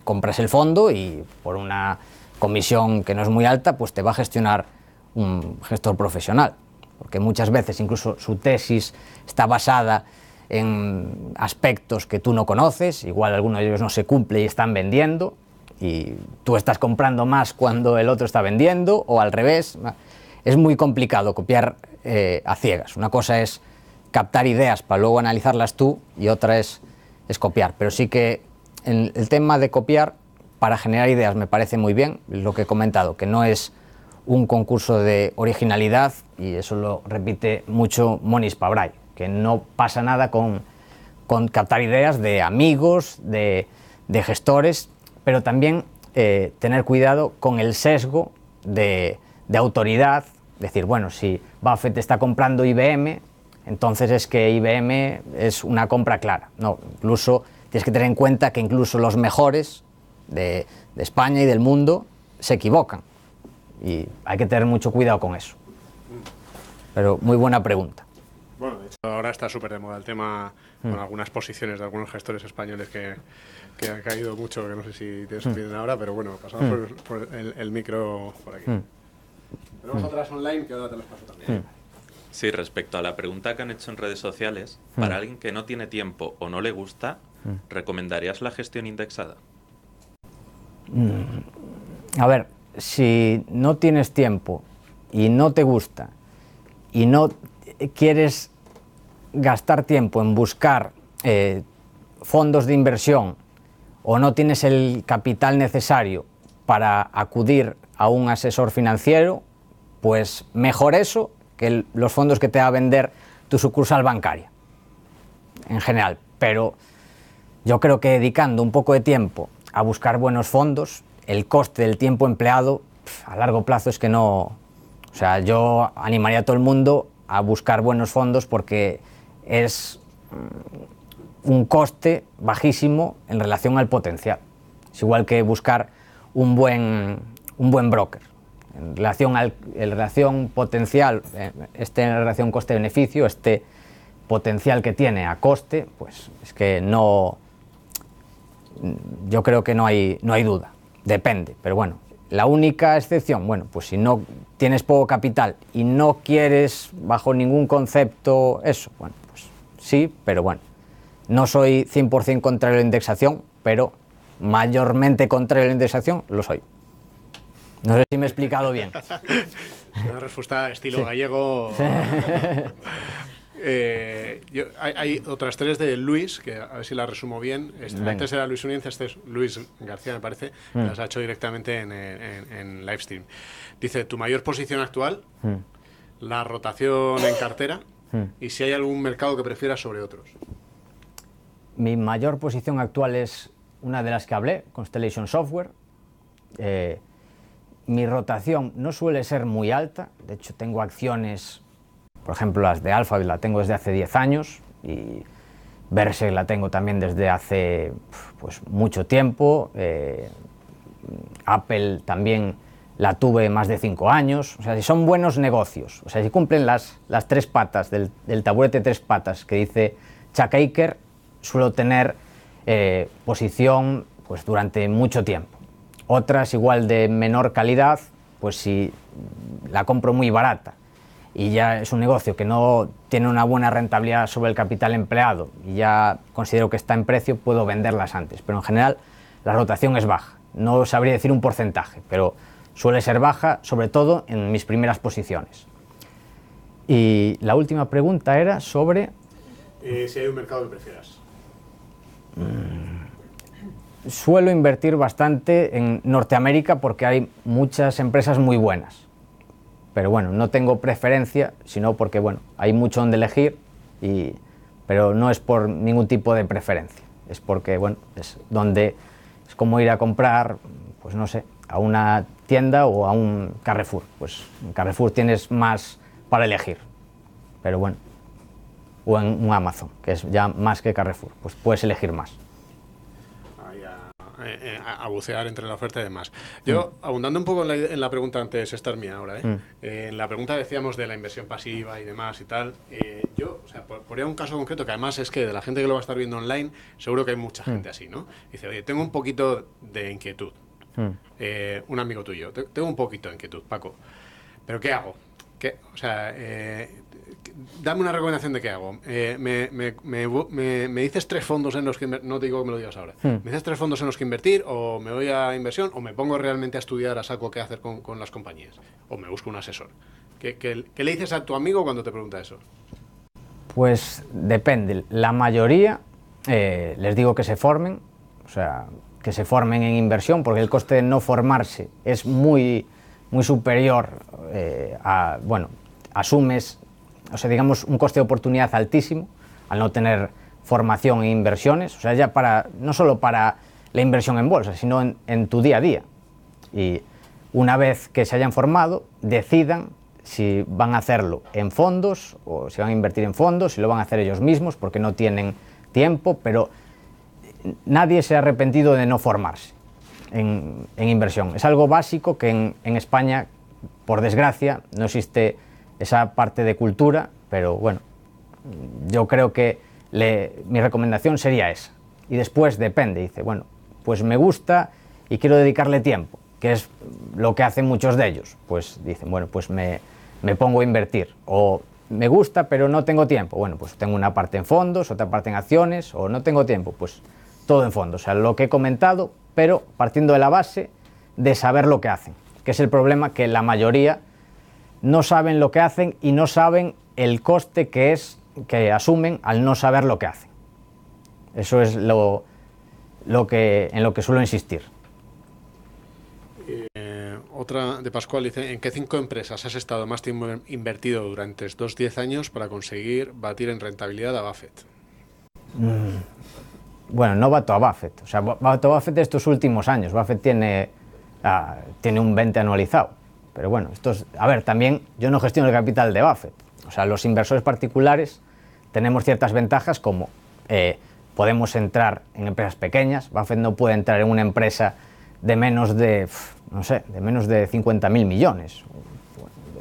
compras el fondo y por una comisión que no es muy alta, pues te va a gestionar un gestor profesional. Porque muchas veces incluso su tesis está basada en aspectos que tú no conoces, igual alguno de ellos no se cumple y están vendiendo, y tú estás comprando más cuando el otro está vendiendo, o al revés. Es muy complicado copiar eh, a ciegas. Una cosa es captar ideas para luego analizarlas tú y otra es, copiar. Pero sí que el, tema de copiar para generar ideas me parece muy bien, lo que he comentado, que no es un concurso de originalidad, y eso lo repite mucho Monis Pabray, que no pasa nada con, con captar ideas de amigos, de, gestores, pero también eh, tener cuidado con el sesgo de autoridad decir, bueno, si Buffett está comprando IBM, entonces es que IBM es una compra clara. No, incluso tienes que tener en cuenta que incluso los mejores de, España y del mundo se equivocan. Y hay que tener mucho cuidado con eso. Pero muy buena pregunta. Bueno, de hecho, ahora está súper de moda el tema con mm. algunas posiciones de algunos gestores españoles que, han caído mucho, que no sé si te mm. ahora, pero bueno, pasamos mm. por, el, micro por aquí. Mm. Tenemos hmm. otras online que ahora te las paso también. Hmm. Sí, respecto a la pregunta que han hecho en redes sociales, hmm. para alguien que no tiene tiempo o no le gusta, ¿recomendarías la gestión indexada? A ver, si no tienes tiempo y no te gusta y no quieres gastar tiempo en buscar eh, fondos de inversión o no tienes el capital necesario para acudir a un asesor financiero, pues mejor eso que los fondos que te va a vender tu sucursal bancaria, en general. Pero yo creo que dedicando un poco de tiempo a buscar buenos fondos, el coste del tiempo empleado a largo plazo es que no... O sea, yo animaría a todo el mundo a buscar buenos fondos porque es mm, un coste bajísimo en relación al potencial. Es igual que buscar un buen un buen broker. En relación, al, en relación potencial, eh, este en relación coste-beneficio, este potencial que tiene a coste, pues es que no, yo creo que no hay, no hay duda, depende, pero bueno, la única excepción, bueno, pues si no tienes poco capital y no quieres bajo ningún concepto eso, bueno, pues sí, pero bueno, no soy 100% contrario a la indexación, pero mayormente contrario a la indexación lo soy. No sé si me he explicado bien. Una respuesta estilo gallego. Eh, hay, otras tres de Luis, que a ver si las resumo bien. Este, antes era Luis Unienza, este es Luis García, me parece. Mm. Las ha hecho directamente en, Livestream. Dice, tu mayor posición actual, mm. la rotación en cartera mm. y si hay algún mercado que prefieras sobre otros. Mi mayor posición actual es una de las que hablé, Constellation Software. Eh, mi rotación no suele ser muy alta, de hecho tengo acciones, por ejemplo las de Alphabet la tengo desde hace 10 años y Berserk la tengo también desde hace pues, mucho tiempo, eh, Apple también la tuve más de 5 años, o sea, si son buenos negocios, o sea, si cumplen las, las tres patas del, taburete tres patas que dice Chuck Aker, suelo tener eh, posición pues, durante mucho tiempo. Otras igual de menor calidad, pues si la compro muy barata y ya es un negocio que no tiene una buena rentabilidad sobre el capital empleado y ya considero que está en precio, puedo venderlas antes. Pero en general la rotación es baja. No sabría decir un porcentaje, pero suele ser baja, sobre todo en mis primeras posiciones. Y la última pregunta era sobre... Eh, si hay un mercado que prefieras. Mm suelo invertir bastante en Norteamérica porque hay muchas empresas muy buenas. Pero bueno, no tengo preferencia, sino porque bueno, hay mucho donde elegir, pero no es por ningún tipo de preferencia. Es porque bueno, es donde es como ir a comprar, pues no sé, a una tienda o a un Carrefour. Pues en Carrefour tienes más para elegir. Pero bueno, o en un Amazon, que es ya más que Carrefour, pues puedes elegir más. Eh, eh, a, bucear entre la oferta y demás. Yo, mm. abundando un poco en la, pregunta antes, estar mía ahora, ¿eh? Mm. ¿eh? en la pregunta decíamos de la inversión pasiva y demás y tal, yo, o sea, por, un caso concreto, que además es que de la gente que lo va a estar viendo online, seguro que hay mucha mm. gente así, ¿no? Dice, oye, tengo un poquito de inquietud. un amigo tuyo, tengo un poquito de inquietud, Paco. ¿Pero qué hago? O sea, eh, dame una recomendación de qué hago. Eh, me, dices tres fondos en los que... No te digo que me lo digas ahora. Hmm. Me dices tres fondos en los que invertir o me voy a inversión o me pongo realmente a estudiar a saco qué hacer con, las compañías. O me busco un asesor. ¿Qué, le dices a tu amigo cuando te pregunta eso? Pues depende. La mayoría eh, les digo que se formen. O sea, que se formen en inversión porque el coste de no formarse es muy, muy superior eh, a... Bueno, asumes o sea, digamos, un coste de oportunidad altísimo al no tener formación e inversiones, o sea, ya para, no solo para la inversión en bolsa, sino en, tu día a día. Y una vez que se hayan formado, decidan si van a hacerlo en fondos o si van a invertir en fondos, si lo van a hacer ellos mismos porque no tienen tiempo, pero nadie se ha arrepentido de no formarse en, inversión. Es algo básico que en, en España, por desgracia, no existe esa parte de cultura, pero bueno, yo creo que mi recomendación sería esa. Y después depende, dice, bueno, pues me gusta y quiero dedicarle tiempo, que es lo que hacen muchos de ellos. Pues dicen, bueno, pues me, me pongo a invertir. O me gusta, pero no tengo tiempo. Bueno, pues tengo una parte en fondos, otra parte en acciones, o no tengo tiempo, pues todo en fondos. O sea, lo que he comentado, pero partiendo de la base de saber lo que hacen, que es el problema que la mayoría no saben lo que hacen y no saben el coste que es que asumen al no saber lo que hacen. Eso es lo, lo que, en lo que suelo insistir. Eh, otra de Pascual dice, ¿en qué cinco empresas has estado más tiempo invertido durante estos 10 años para conseguir batir en rentabilidad a Buffett? Mm. bueno, no bato a Buffett. O sea, bato a Buffett estos últimos años. Buffett tiene, ah, tiene un 20 anualizado. Pero bueno, esto es, a ver, también yo no gestiono el capital de Buffett. O sea, los inversores particulares tenemos ciertas ventajas como eh, podemos entrar en empresas pequeñas. Buffett no puede entrar en una empresa de menos de, no sé, de menos de 50.000 millones.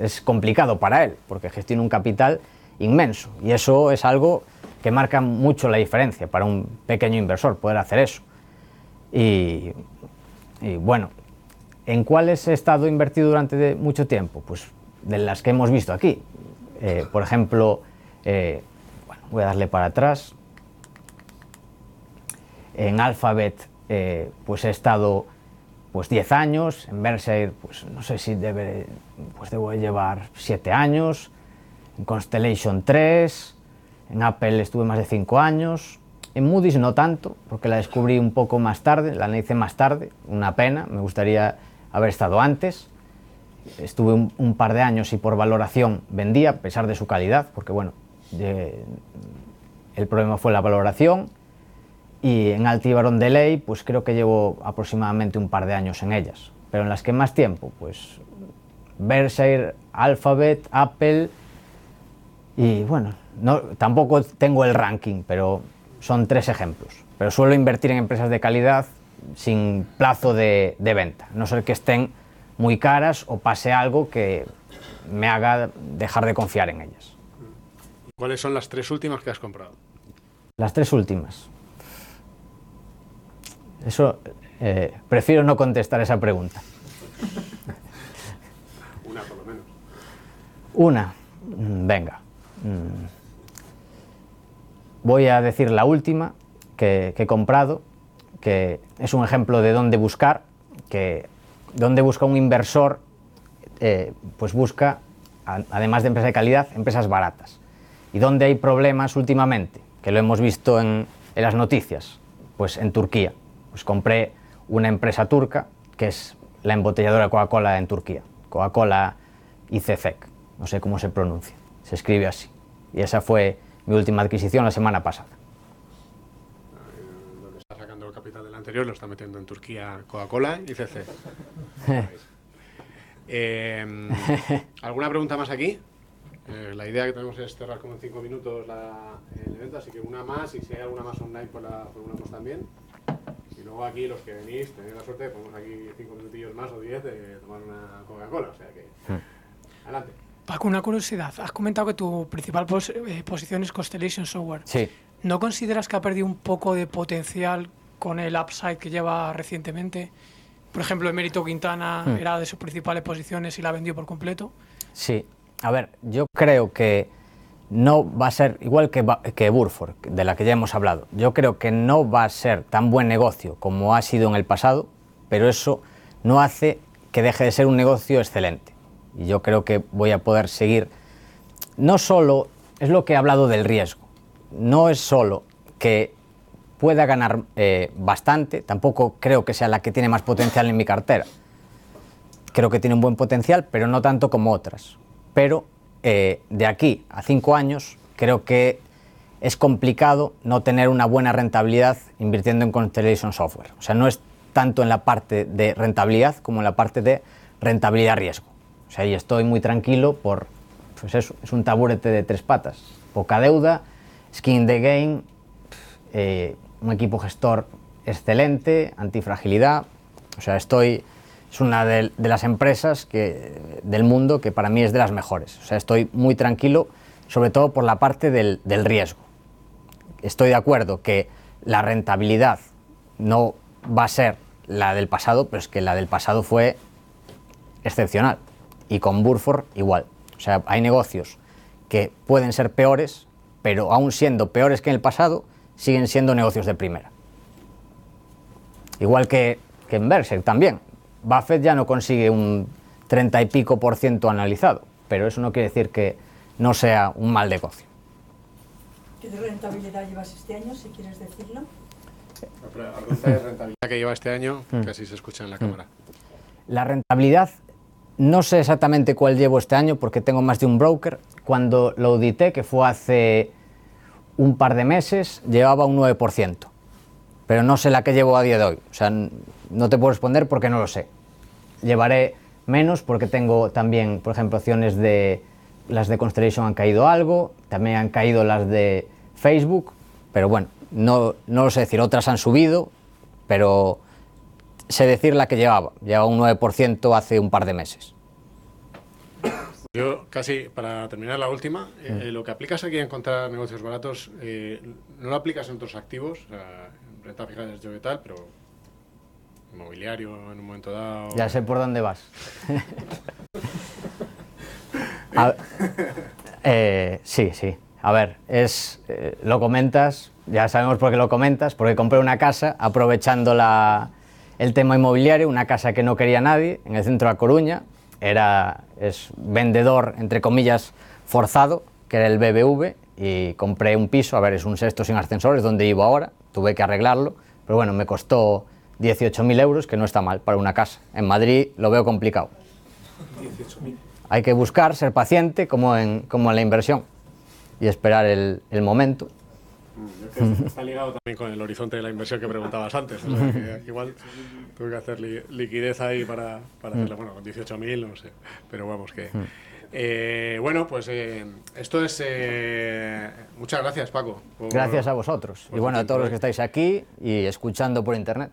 Es complicado para él porque gestiona un capital inmenso y eso es algo que marca mucho la diferencia para un pequeño inversor poder hacer eso. y bueno, ¿En cuáles he estado invertido durante mucho tiempo? Pues de las que hemos visto aquí. Eh, por ejemplo, eh, voy a darle para atrás. En Alphabet, eh, pues he estado pues 10 años. En Berkshire, pues no sé si debe, pues debo llevar 7 años. En Constellation 3. En Apple estuve más de 5 años. En Moody's no tanto, porque la descubrí un poco más tarde, la analicé más tarde. Una pena, me gustaría haber estado antes. Estuve un, par de años y por valoración vendía, a pesar de su calidad, porque bueno, el problema fue la valoración. Y en Altibarón de Ley, pues creo que llevo aproximadamente un par de años en ellas. Pero en las que más tiempo, pues Berkshire, Alphabet, Apple. Y bueno, no, tampoco tengo el ranking, pero son tres ejemplos. Pero suelo invertir en empresas de calidad sin plazo de, venta, no ser que estén muy caras o pase algo que me haga dejar de confiar en ellas. ¿Cuáles son las tres últimas que has comprado? Las tres últimas. Eso eh, prefiero no contestar esa pregunta. Una por lo menos. Una. Mm, venga. Mm. Voy a decir la última que he comprado que es un ejemplo de dónde buscar, que dónde busca un inversor, eh, pues busca, además de empresas de calidad, empresas baratas. ¿Y dónde hay problemas últimamente? Que lo hemos visto en, las noticias, pues en Turquía. Pues compré una empresa turca, que es la embotelladora Coca-Cola en Turquía, Coca-Cola ICFEC, e no sé cómo se pronuncia, se escribe así. Y esa fue mi última adquisición la semana pasada. lo está metiendo en Turquía Coca-Cola y CC. eh, em, ¿Alguna pregunta más aquí? Eh, la idea que tenemos es cerrar como en 5 minutos la, el evento, así que una más y si hay alguna más online, pues la formulamos también. Y luego aquí los que venís, tenéis la suerte, ...de ponemos aquí 5 minutillos más o 10 de tomar una Coca-Cola, o sea que... Hmm. Adelante. Paco, una curiosidad. Has comentado que tu principal eh, posición es Constellation Software. Sí. ¿No consideras que ha perdido un poco de potencial con el upside que lleva recientemente. Por ejemplo, Emérito Quintana mm. era de sus principales posiciones y la vendió por completo. Sí, a ver, yo creo que no va a ser igual que, que Burford, de la que ya hemos hablado. Yo creo que no va a ser tan buen negocio como ha sido en el pasado, pero eso no hace que deje de ser un negocio excelente. Y yo creo que voy a poder seguir. No solo es lo que he hablado del riesgo, no es solo que pueda ganar eh, bastante, tampoco creo que sea la que tiene más potencial en mi cartera. Creo que tiene un buen potencial, pero no tanto como otras. Pero eh, de aquí a cinco años creo que es complicado no tener una buena rentabilidad invirtiendo en Constellation Software. O sea, no es tanto en la parte de rentabilidad como en la parte de rentabilidad-riesgo. O sea, y estoy muy tranquilo por, pues eso, es un taburete de tres patas. Poca deuda, skin the game, eh, un equipo gestor excelente, antifragilidad. O sea, estoy. Es una de, las empresas que, del mundo que para mí es de las mejores. O sea, estoy muy tranquilo, sobre todo por la parte del, riesgo. Estoy de acuerdo que la rentabilidad no va a ser la del pasado, pero es que la del pasado fue excepcional. Y con Burford igual. O sea, hay negocios que pueden ser peores, pero aún siendo peores que en el pasado, siguen siendo negocios de primera. Igual que, en Berkshire también. Buffett ya no consigue un 30 y pico por ciento analizado, pero eso no quiere decir que no sea un mal negocio. ¿Qué rentabilidad llevas este año, si quieres decirlo? La rentabilidad que lleva este año, casi mm. se escucha en la cámara. Mm. La rentabilidad, no sé exactamente cuál llevo este año porque tengo más de un broker. Cuando lo audité, que fue hace un par de meses llevaba un 9%, pero no sé la que llevo a día de hoy. O sea, no te puedo responder porque no lo sé. Llevaré menos porque tengo también, por ejemplo, opciones de las de Constellation han caído algo, también han caído las de Facebook, pero bueno, no, no lo sé decir, otras han subido, pero sé decir la que llevaba, llevaba un 9% hace un par de meses. Yo casi, para terminar la última, eh, mm. lo que aplicas aquí a encontrar negocios baratos, eh, no lo aplicas en otros activos, o sea, renta fija y tal, pero inmobiliario en un momento dado. Ya sé por dónde vas. Eh, sí, sí. A ver, es lo comentas, ya sabemos por qué lo comentas, porque compré una casa aprovechando la, el tema inmobiliario, una casa que no quería nadie, en el centro de Coruña, era, es vendedor, entre comillas, forzado, que era el BBV, y compré un piso, a ver, es un sexto sin ascensores, donde vivo ahora, tuve que arreglarlo, pero bueno, me costó 18.000 euros, que no está mal para una casa. En Madrid lo veo complicado. Hay que buscar, ser paciente, como en, como en la inversión, y esperar el, el momento está ligado también con el horizonte de la inversión que preguntabas antes. igual tuve que hacer liquidez ahí para, para bueno, con 18.000, no sé. Pero vamos, que. Eh, bueno, pues eh, esto es. Eh, muchas gracias, Paco. gracias a vosotros. y bueno, a todos los que estáis aquí y escuchando por internet.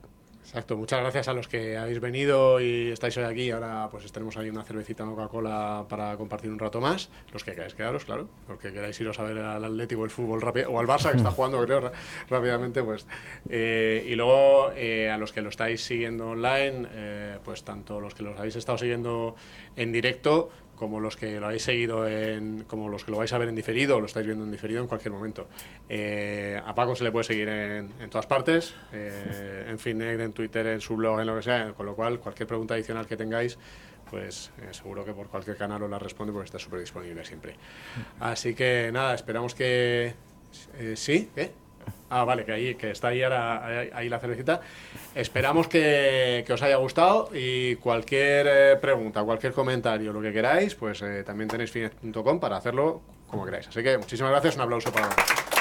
Exacto, muchas gracias a los que habéis venido y estáis hoy aquí. Ahora pues estaremos ahí una cervecita Coca-Cola para compartir un rato más. Los que queráis quedaros, claro. porque queráis iros a ver al Atlético o el fútbol rápido, o al Barça que está jugando, creo, rápidamente, pues. Eh, y luego eh, a los que lo estáis siguiendo online, eh, pues tanto los que los habéis estado siguiendo en directo como los que lo habéis seguido en, como los que lo vais a ver en diferido o lo estáis viendo en diferido en cualquier momento. Eh, a Paco se le puede seguir en, en todas partes, eh, en fin en Twitter, en su blog, en lo que sea, con lo cual cualquier pregunta adicional que tengáis, pues eh, seguro que por cualquier canal os la responde porque está súper disponible siempre. Así que nada, esperamos que... Eh, ¿Sí? ¿Qué? Ah, vale, que ahí que está ahí ahora ahí la cervecita. Esperamos que, os haya gustado y cualquier eh, pregunta, cualquier comentario, lo que queráis, pues eh, también tenéis finet.com para hacerlo como queráis. Así que muchísimas gracias, un aplauso para vosotros.